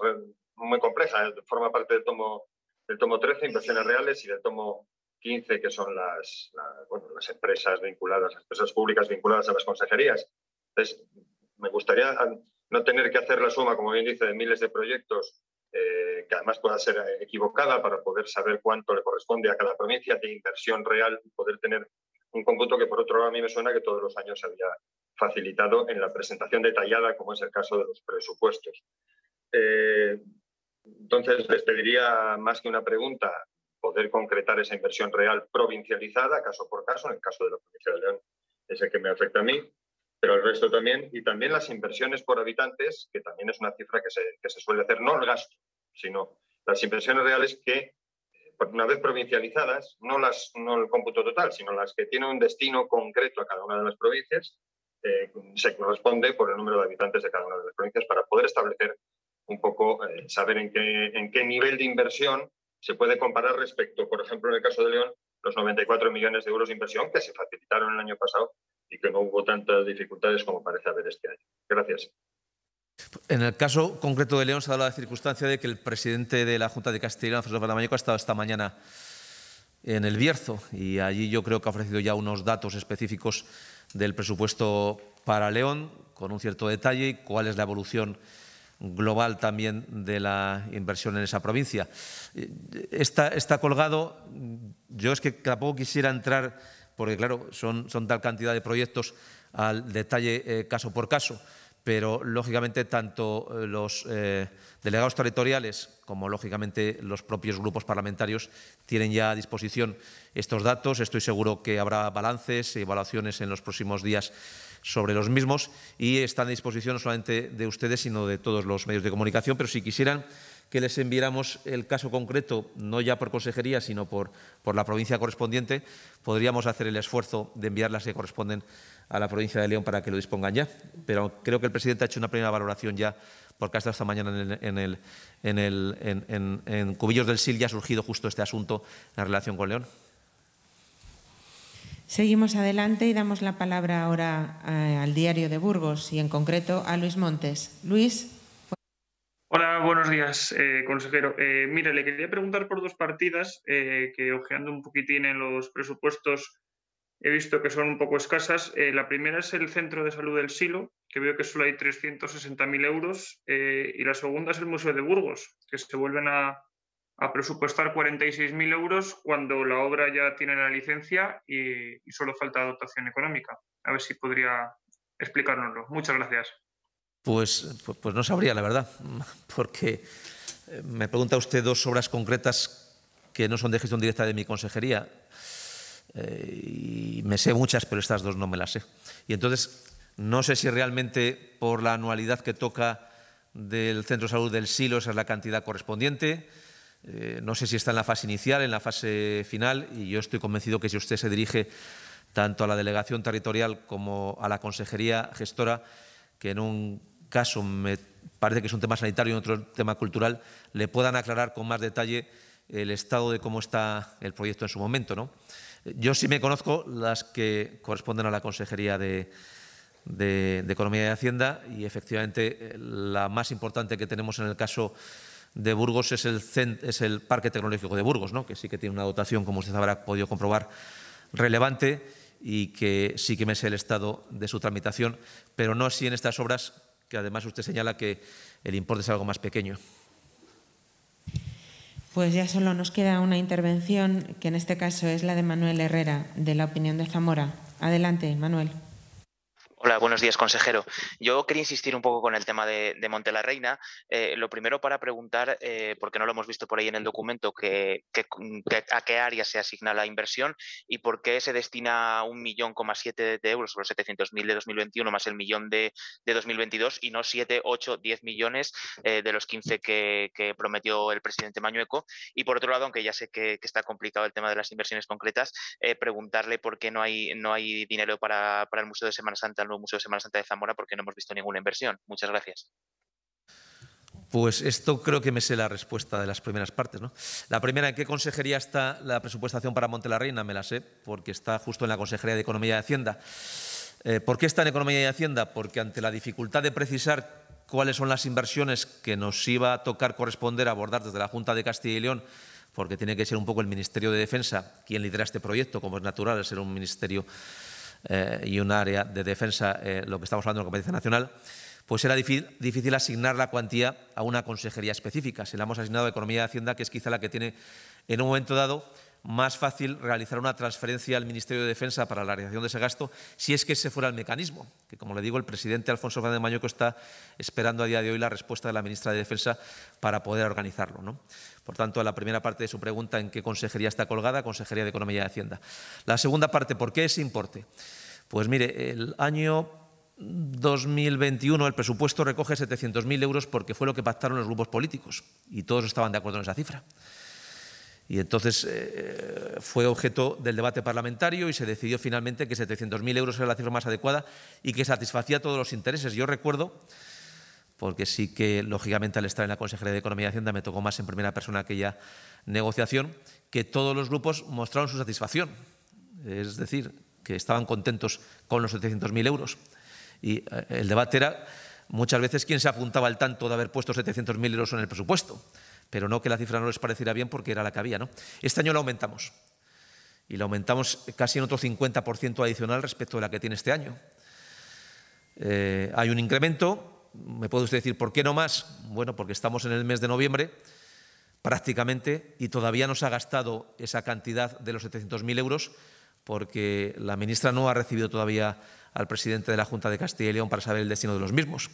muy compleja, forma parte del tomo, del tomo 13, inversiones reales, y del tomo 15 que son las, las empresas vinculadas, las empresas públicas vinculadas a las consejerías. Entonces, me gustaría no tener que hacer la suma, como bien dice, de miles de proyectos, eh, que además pueda ser eh, equivocada para poder saber cuánto le corresponde a cada provincia de inversión real, y poder tener un conjunto que por otro lado a mí me suena que todos los años se había facilitado en la presentación detallada, como es el caso de los presupuestos. Eh, entonces, les pediría más que una pregunta, poder concretar esa inversión real provincializada, caso por caso, en el caso de la provincia de León es el que me afecta a mí, pero el resto también, y también las inversiones por habitantes, que también es una cifra que se, que se suele hacer, no el gasto, sino las inversiones reales que, eh, una vez provincializadas, no, las, no el cómputo total, sino las que tienen un destino concreto a cada una de las provincias, eh, se corresponde por el número de habitantes de cada una de las provincias para poder establecer un poco, eh, saber en qué, en qué nivel de inversión se puede comparar respecto, por ejemplo, en el caso de León, los 94 millones de euros de inversión que se facilitaron el año pasado y que no hubo tantas dificultades como parece haber este año. Gracias. En el caso concreto de León se ha dado la circunstancia de que el presidente de la Junta de Castellón, Francisco Baramañeco, ha estado esta mañana en el Bierzo y allí yo creo que ha ofrecido ya unos datos específicos del presupuesto para León con un cierto detalle, cuál es la evolución global también de la inversión en esa provincia. Está, colgado, yo es que tampoco quisiera entrar, porque claro, son, tal cantidad de proyectos al detalle eh, caso por caso, pero lógicamente tanto eh, los eh, delegados territoriales como lógicamente los propios grupos parlamentarios tienen ya a disposición estos datos. Estoy seguro que habrá balances y evaluaciones en los próximos días sobre los mismos y están a disposición no solamente de ustedes, sino de todos los medios de comunicación. Pero si quisieran que les enviáramos el caso concreto, no ya por consejería, sino por, por la provincia correspondiente, podríamos hacer el esfuerzo de enviarlas las que corresponden a la provincia de León para que lo dispongan ya. Pero creo que el presidente ha hecho una primera valoración ya, porque hasta esta mañana en, el, en, en, en Cubillos del Sil ya ha surgido justo este asunto en relación con León. Seguimos adelante y damos la palabra ahora eh, al diario de Burgos y en concreto a Luis Montes. Luis. Hola, buenos días, eh, consejero. Eh, mire, le quería preguntar por dos partidas eh, que, ojeando un poquitín en los presupuestos, he visto que son un poco escasas. la primera es el Centro de Salud del Silo, que veo que solo hay 360.000 euros, y la segunda es el Museo de Burgos, que se vuelven a, a presupuestar 46.000 euros cuando la obra ya tiene la licencia y, solo falta dotación económica. A ver si podría explicárnoslo. Muchas gracias. Pues, pues, pues no sabría, la verdad, porque eh, me pregunta usted dos obras concretas que no son de gestión directa de mi consejería. Eh, y me sé muchas, pero estas dos no me las sé. Y entonces, no sé si realmente por la anualidad que toca del Centro de Salud del Silo esa es la cantidad correspondiente eh, no sé si está en la fase inicial, en la fase final, y yo estoy convencido que si usted se dirige tanto a la delegación territorial como a la consejería gestora, que en un caso me parece que es un tema sanitario y en otro tema cultural, le puedan aclarar con más detalle el estado de cómo está el proyecto en su momento. ¿no? Yo sí me conozco las que corresponden a la Consejería de Economía y Hacienda y efectivamente eh, la más importante que tenemos en el caso de Burgos es el, Parque Tecnológico de Burgos, ¿no? que sí que tiene una dotación, como usted habrá podido comprobar, relevante y que sí que me sé el estado de su tramitación, pero no así en estas obras, que además usted señala que el importe es algo más pequeño. Pues ya solo nos queda una intervención, que en este caso es la de Manuel Herrera, de la opinión de Zamora. Adelante, Manuel. Hola, buenos días, consejero. Yo quería insistir un poco con el tema de, Montelarreina. Monte eh, lo primero para preguntar, eh, porque no lo hemos visto por ahí en el documento, mm, que, a qué área se asigna la inversión y por qué se destina un millón siete de euros, los 700.000 de 2021 más el millón de, 2022 y no 7, 8, 10 millones eh, de los 15 que, prometió el presidente Mañueco. Y por otro lado, aunque ya sé que, está complicado el tema de las inversiones concretas, preguntarle por qué no hay, no hay dinero para, para el Museo de Semana Santa nuevo Museo Semana Santa de Zamora porque no hemos visto ninguna inversión. Muchas gracias. Pues esto creo que me sé la respuesta de las primeras partes. ¿no? La primera, ¿en qué consejería está la presupuestación para Montelarreina? Me la sé, porque está justo en la Consejería de Economía y Hacienda. Eh, ¿Por qué está en Economía y Hacienda? Porque ante la dificultad de precisar cuáles son las inversiones que nos iba a tocar corresponder abordar desde la Junta de Castilla y León, porque tiene que ser un poco el Ministerio de Defensa quien lidera este proyecto, como es natural, ser un ministerio eh, y un área de defensa, eh, lo que estamos hablando de competencia nacional, pues era difícil, difícil, asignar la cuantía a una consejería específica. Se la hemos asignado a Economía y Hacienda, que es quizá la que tiene en un momento dado más fácil realizar una transferencia al Ministerio de Defensa para la realización de ese gasto, si es que ese fuera el mecanismo, que como le digo, el presidente Alfonso Fernández Mañueco está esperando a día de hoy la respuesta de la ministra de Defensa para poder organizarlo. ¿no? Por tanto, la primera parte de su pregunta, ¿en qué consejería está colgada? Consejería de Economía y Hacienda. La segunda parte, ¿por qué ese importe? Pues mire, el año 2021 el presupuesto recoge 700.000 euros porque fue lo que pactaron los grupos políticos y todos estaban de acuerdo en esa cifra. Y entonces eh, fue objeto del debate parlamentario y se decidió finalmente que 700.000 euros era la cifra más adecuada y que satisfacía todos los intereses. Yo recuerdo, porque sí que lógicamente al estar en la Consejería de Economía y Hacienda me tocó más en primera persona aquella negociación, que todos los grupos mostraron su satisfacción. Es decir, que estaban contentos con los 700.000 euros. Y eh, el debate era muchas veces quién se apuntaba al tanto de haber puesto 700.000 euros en el presupuesto pero no que la cifra no les pareciera bien porque era la que había. ¿no? Este año la aumentamos y la aumentamos casi en otro 50% adicional respecto a la que tiene este año. Eh, hay un incremento, me puede usted decir, ¿por qué no más? Bueno, porque estamos en el mes de noviembre prácticamente y todavía no se ha gastado esa cantidad de los 700.000 euros porque la ministra no ha recibido todavía al presidente de la Junta de Castilla y León para saber el destino de los mismos.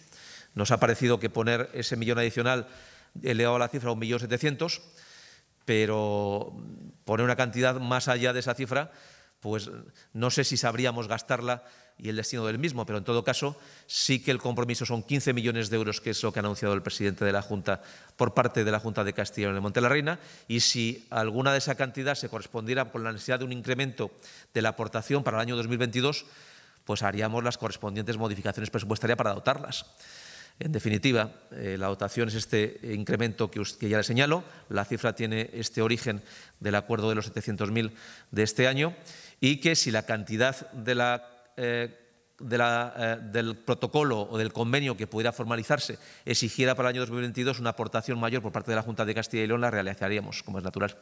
Nos ha parecido que poner ese millón adicional he elevado la cifra a 1.700.000, pero poner una cantidad más allá de esa cifra, pues no sé si sabríamos gastarla y el destino del mismo, pero en todo caso sí que el compromiso son 15 millones de euros, que es lo que ha anunciado el presidente de la Junta por parte de la Junta de Castilla y León Monte la Reina, y si alguna de esa cantidad se correspondiera con la necesidad de un incremento de la aportación para el año 2022, pues haríamos las correspondientes modificaciones presupuestarias para adoptarlas. En definitiva, eh, la dotación es este incremento que, ya le señalo. La cifra tiene este origen del acuerdo de los 700.000 de este año y que si la cantidad eh, eh, del protocolo o del convenio que pudiera formalizarse exigiera para el año 2022 una aportación mayor por parte de la Junta de Castilla y León, la realizaríamos, como es natural.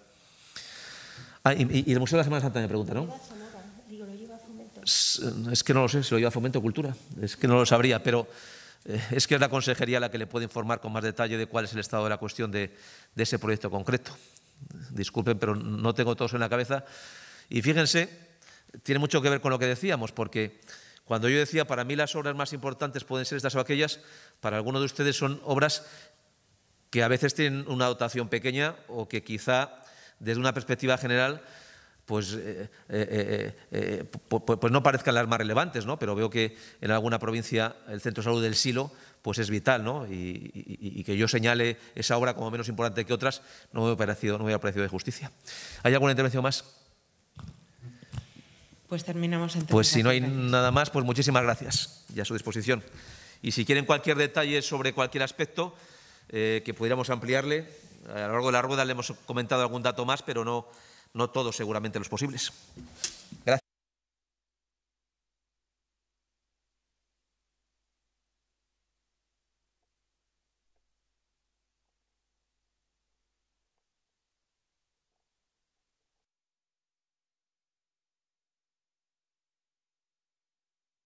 Ah, y, el Museo de la Semana Santa me pregunta, ¿no? Es que no lo sé, si lo lleva a Fomento Cultura. Es que no lo sabría, pero... Eh, es que es la consejería la que le puede informar con más detalle de cuál es el estado de la cuestión de, ese proyecto concreto. Disculpen, pero no tengo todo eso en la cabeza. Y fíjense, tiene mucho que ver con lo que decíamos, porque cuando yo decía, para mí las obras más importantes pueden ser estas o aquellas, para algunos de ustedes son obras que a veces tienen una dotación pequeña o que quizá desde una perspectiva general pues, eh, eh, eh, pues, no parezcan las más relevantes, ¿no? pero veo que en alguna provincia el centro de salud del Silo pues es vital ¿no? y, que yo señale esa obra como menos importante que otras no me, parecido, no me ha parecido de justicia. ¿Hay alguna intervención más? Pues terminamos entonces. Pues si no hay nada más, pues muchísimas gracias y a su disposición. Y si quieren cualquier detalle sobre cualquier aspecto que pudiéramos ampliarle, a lo largo de la rueda le hemos comentado algún dato más, pero no no todos seguramente los posibles.